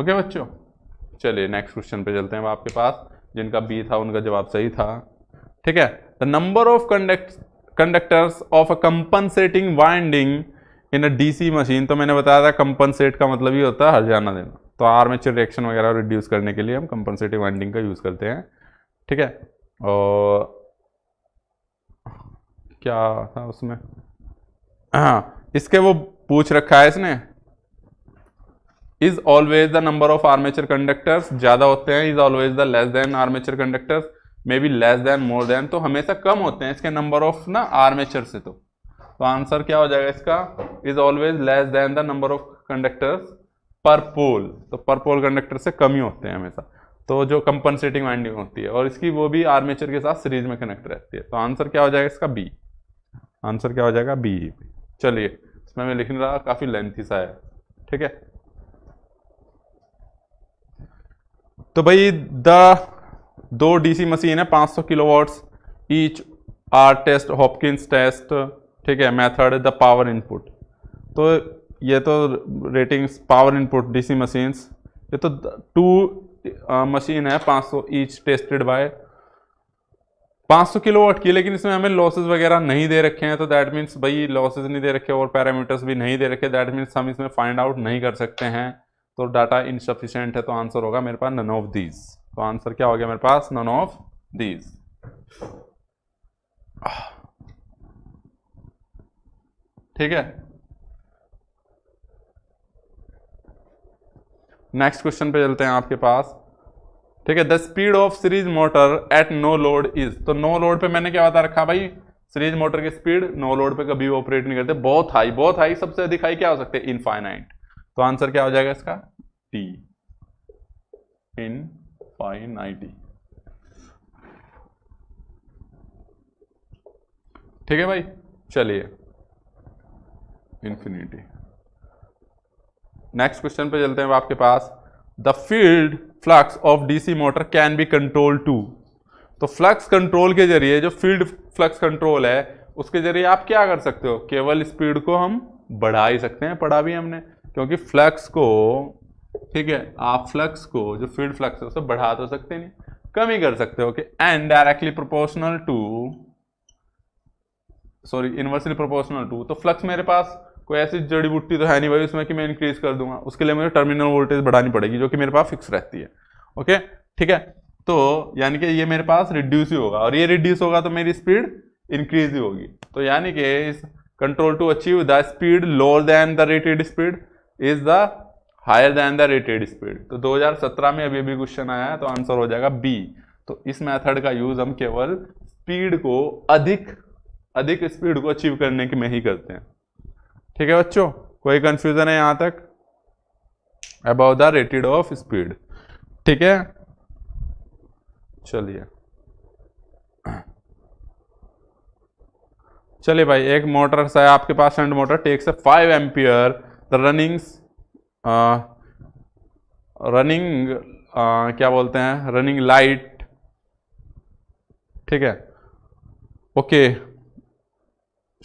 A: ओके बच्चों चलिए नेक्स्ट क्वेश्चन पे चलते हैं अब आपके पास जिनका बी था उनका जवाब सही था ठीक है the number of conduct conductors of a compensating winding in a DC machine तो मैंने बताया था कंपनसेट का मतलब ही होता है जाना देना तो आर्मेचर रिएक्शन वगैरह रिड्यूस करने के लिए हम कंपनसेटिंग वाइंडिंग का यूज़ करते हैं ठीक है और क्या था उसमें हाँ इसके वो पूछ रखा है इसने is always the number of armature conductors ज़्यादा होते हैं is always the less than armature conductors maybe less than more than तो हमेशा कम होते हैं इसके नंबर ऑफ ना आर्मेचर से तो तो आंसर क्या हो जाएगा इसका is always less than the number of conductors per pole तो पर पोल कंडक्टर से कम ही होते हैं हमेशा तो जो कंपनसेटिंग वाइंडिंग होती है और इसकी वो भी आर्मेचर के साथ सीरीज में कनेक्ट रहती है तो आंसर क्या हो जाएगा इसका बी आंसर क्या हो जाएगा बी चलिए इसमें मैं लिख रहा काफ़ी लेंथी सा है ठीक है तो भाई द दो डीसी मशीन है 500 watts each are test Hopkins test ठीक है मेथड द पावर इनपुट तो ये तो ratings power input DC machines ये तो टू मशीन है 500 सौ ईच टेस्टेड बाय 500 किलो की लेकिन इसमें हमें लॉसेस वगैरह नहीं दे रखे हैं तो दैट मीन्स भाई लॉसेस नहीं दे रखे और पैरामीटर्स भी नहीं दे रखे दैट मीन्स हम इसमें फाइंड आउट नहीं कर सकते हैं तो डाटा इनसफिशेंट है तो आंसर होगा मेरे पास नन ऑफ दीज तो आंसर क्या हो गया मेरे पास नन ऑफ दीज ठीक है नेक्स्ट क्वेश्चन पे चलते हैं आपके पास ठीक है the speed of series motor at no load is तो नो लोड पे मैंने क्या बता रखा भाई सीरीज मोटर की स्पीड नो लोड पे कभी ऑपरेट नहीं करते बहुत हाई बहुत हाई सबसे अधिक हाई क्या हो सकते हैं इनफाइनाइट तो आंसर क्या हो जाएगा इसका टी इन ठीक है भाई चलिए इन्फिनिटी नेक्स्ट क्वेश्चन पे चलते हैं आपके पास the field flux of DC motor can be control to तो फ्लक्स कंट्रोल के जरिए जो फील्ड फ्लक्स कंट्रोल है उसके जरिए आप क्या कर सकते हो केवल स्पीड को हम बढ़ा ही सकते हैं पढ़ा भी हमने क्योंकि फ्लक्स को ठीक है आप फ्लक्स को जो फील्ड फ्लक्स है उसे बढ़ा तो सकते नहीं कम ही कर सकते हो कि and directly proportional to sorry inversely proportional to तो फ्लक्स मेरे पास कोई ऐसी जड़ी बूटी तो है नहीं भाई उसमें कि मैं इंक्रीज़ कर दूंगा उसके लिए मुझे टर्मिनल वोल्टेज बढ़ानी पड़ेगी जो कि मेरे पास फिक्स रहती है ओके ठीक है तो यानी कि ये मेरे पास रिड्यूस ही होगा और ये रिड्यूस होगा तो मेरी स्पीड इंक्रीज ही होगी तो यानी कि इस control to achieve the speed lower than the rated speed is the higher than the rated speed तो 2017 में अभी अभी क्वेश्चन आया है तो आंसर हो जाएगा बी तो इस मेथड का यूज हम केवल स्पीड को अधिक अधिक स्पीड को अचीव करने के में ही करते हैं ठीक है बच्चों कोई कंफ्यूजन है यहां तक above the rated of speed ठीक है चलिए चलिए भाई एक मोटर सा है आपके पास and motor takes five ampere the running running क्या बोलते हैं रनिंग लाइट ठीक है ओके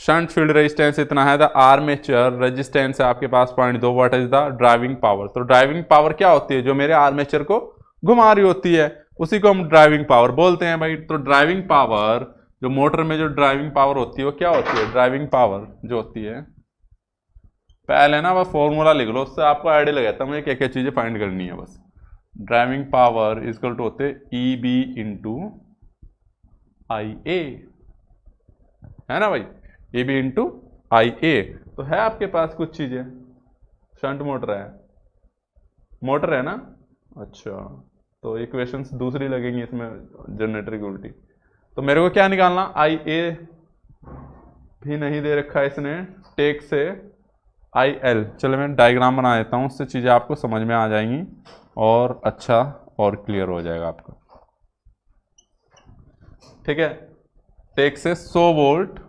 A: शंट फील्ड रेजिस्टेंस इतना है द आर्मेचर रेजिस्टेंस है आपके पास पॉइंट दो watt is the driving power तो ड्राइविंग पावर क्या होती है जो मेरे आर्मेचर को घुमा रही होती है उसी को हम ड्राइविंग पावर बोलते हैं भाई तो ड्राइविंग पावर जो मोटर में जो ड्राइविंग पावर होती है वो क्या होती है ड्राइविंग पावर जो होती है पहले ना वह फॉर्मूला लिख लो उससे आपको आइडिया लगाता था मुझे क्या क्या चीज़ें फाइंड करनी है बस ड्राइविंग पावर इजकल टू होते ई बी इंटू आई ए है ना भाई ए बी इंटू आई ए तो है आपके पास कुछ चीज़ें शंट मोटर है मोटर है ना अच्छा तो इक्वेशंस दूसरी लगेंगी इसमें जनरेटर की उल्टी तो मेरे को क्या निकालना आई ए भी नहीं दे रखा है इसने टेक से आई एल चलो मैं डायग्राम बना देता हूँ उससे चीज़ें आपको समझ में आ जाएंगी और अच्छा और क्लियर हो जाएगा आपका ठीक है टेक से 100 वोल्ट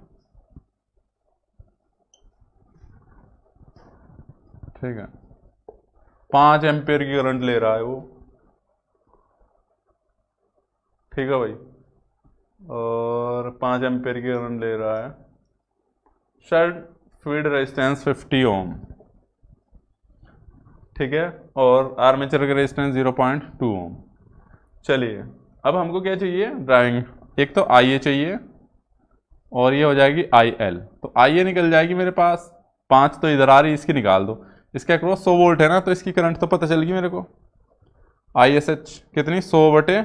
A: ठीक है पांच एम्पेयर की करंट ले रहा है वो ठीक है भाई और पांच एम्पेयर की करंट ले रहा है शायद फीड रेजिस्टेंस 50 ओम ठीक है और आर्मेचर का रेजिस्टेंस 0.2 ओम चलिए अब हमको क्या चाहिए ड्राइविंग एक तो आई ए चाहिए और ये हो जाएगी आई एल तो आई ए निकल जाएगी मेरे पास पांच तो इधर आ रही इसकी निकाल दो इसका क्रॉस सौ वोल्ट है ना तो इसकी करंट तो पता चलेगी मेरे को आई एस एच कितनी सौ बटे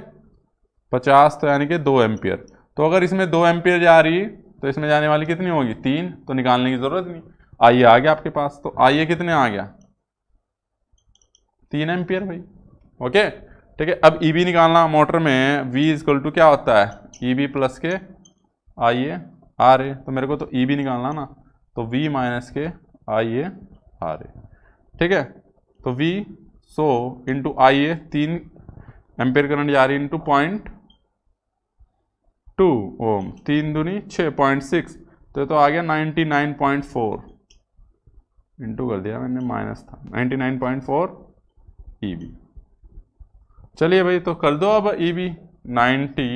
A: पचास तो यानी कि दो एम्पियर तो अगर इसमें दो एम्पियर जा रही तो इसमें जाने वाली कितनी होगी तीन तो निकालने की ज़रूरत नहीं आइए आ गया आपके पास तो आइए कितने आ गया तीन एम्पियर भाई ओके ठीक है अब ई e बी निकालना मोटर में वी इजकल टू क्या होता है ई बी प्लस के आई ए आर ए तो मेरे को तो ई e बी निकालना ना तो वी माइनस के आई ए आर ए ठीक है तो वी सो इंटू आई ए तीन एम्पेयर करंट जा रही इंटू पॉइंट टू ओम तीन दूनी छः पॉइंट सिक्स तो ये तो आ गया ninety nine point four into कर दिया मैंने माइनस था ninety nine point four E B चलिए भाई तो कर दो अब E B ninety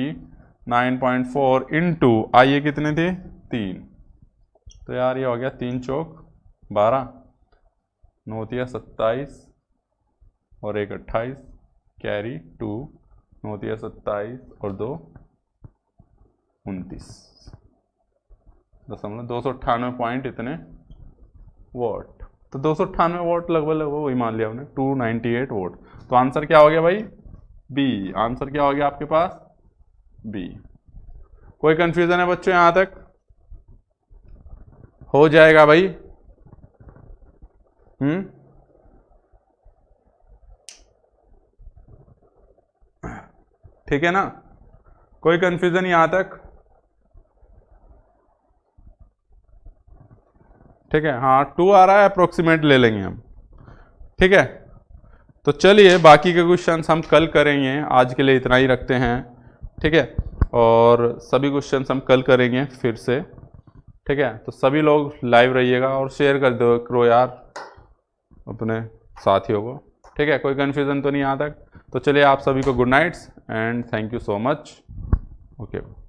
A: nine point four into I A कितने थे तीन तो यार ये हो गया तीन चौक बारह नोतिया सत्ताईस और एक अट्ठाईस कैरी टू नोतिया सत्ताईस और दो उनतीस दशमलव दो सौ अट्ठानवे पॉइंट इतने वॉट तो दो सौ अट्ठानवे वोट लगभग लगभग वही मान लिया हमने टू नाइन्टी एट वोट तो आंसर क्या हो गया भाई बी आंसर क्या हो गया आपके पास बी कोई कंफ्यूजन है बच्चों यहां तक हो जाएगा भाई हम्म ठीक है ना कोई कंफ्यूजन यहां तक ठीक है हाँ टू आ रहा है अप्रोक्सीमेट ले लेंगे हम ठीक है तो चलिए बाकी के क्वेश्चन हम कल करेंगे आज के लिए इतना ही रखते हैं ठीक है और सभी क्वेश्चन हम कल करेंगे फिर से ठीक है तो सभी लोग लाइव रहिएगा और शेयर कर दो करो यार अपने साथियों को ठीक है कोई कन्फ्यूज़न तो नहीं यहाँ तक तो चलिए आप सभी को good nights and thank you so much okay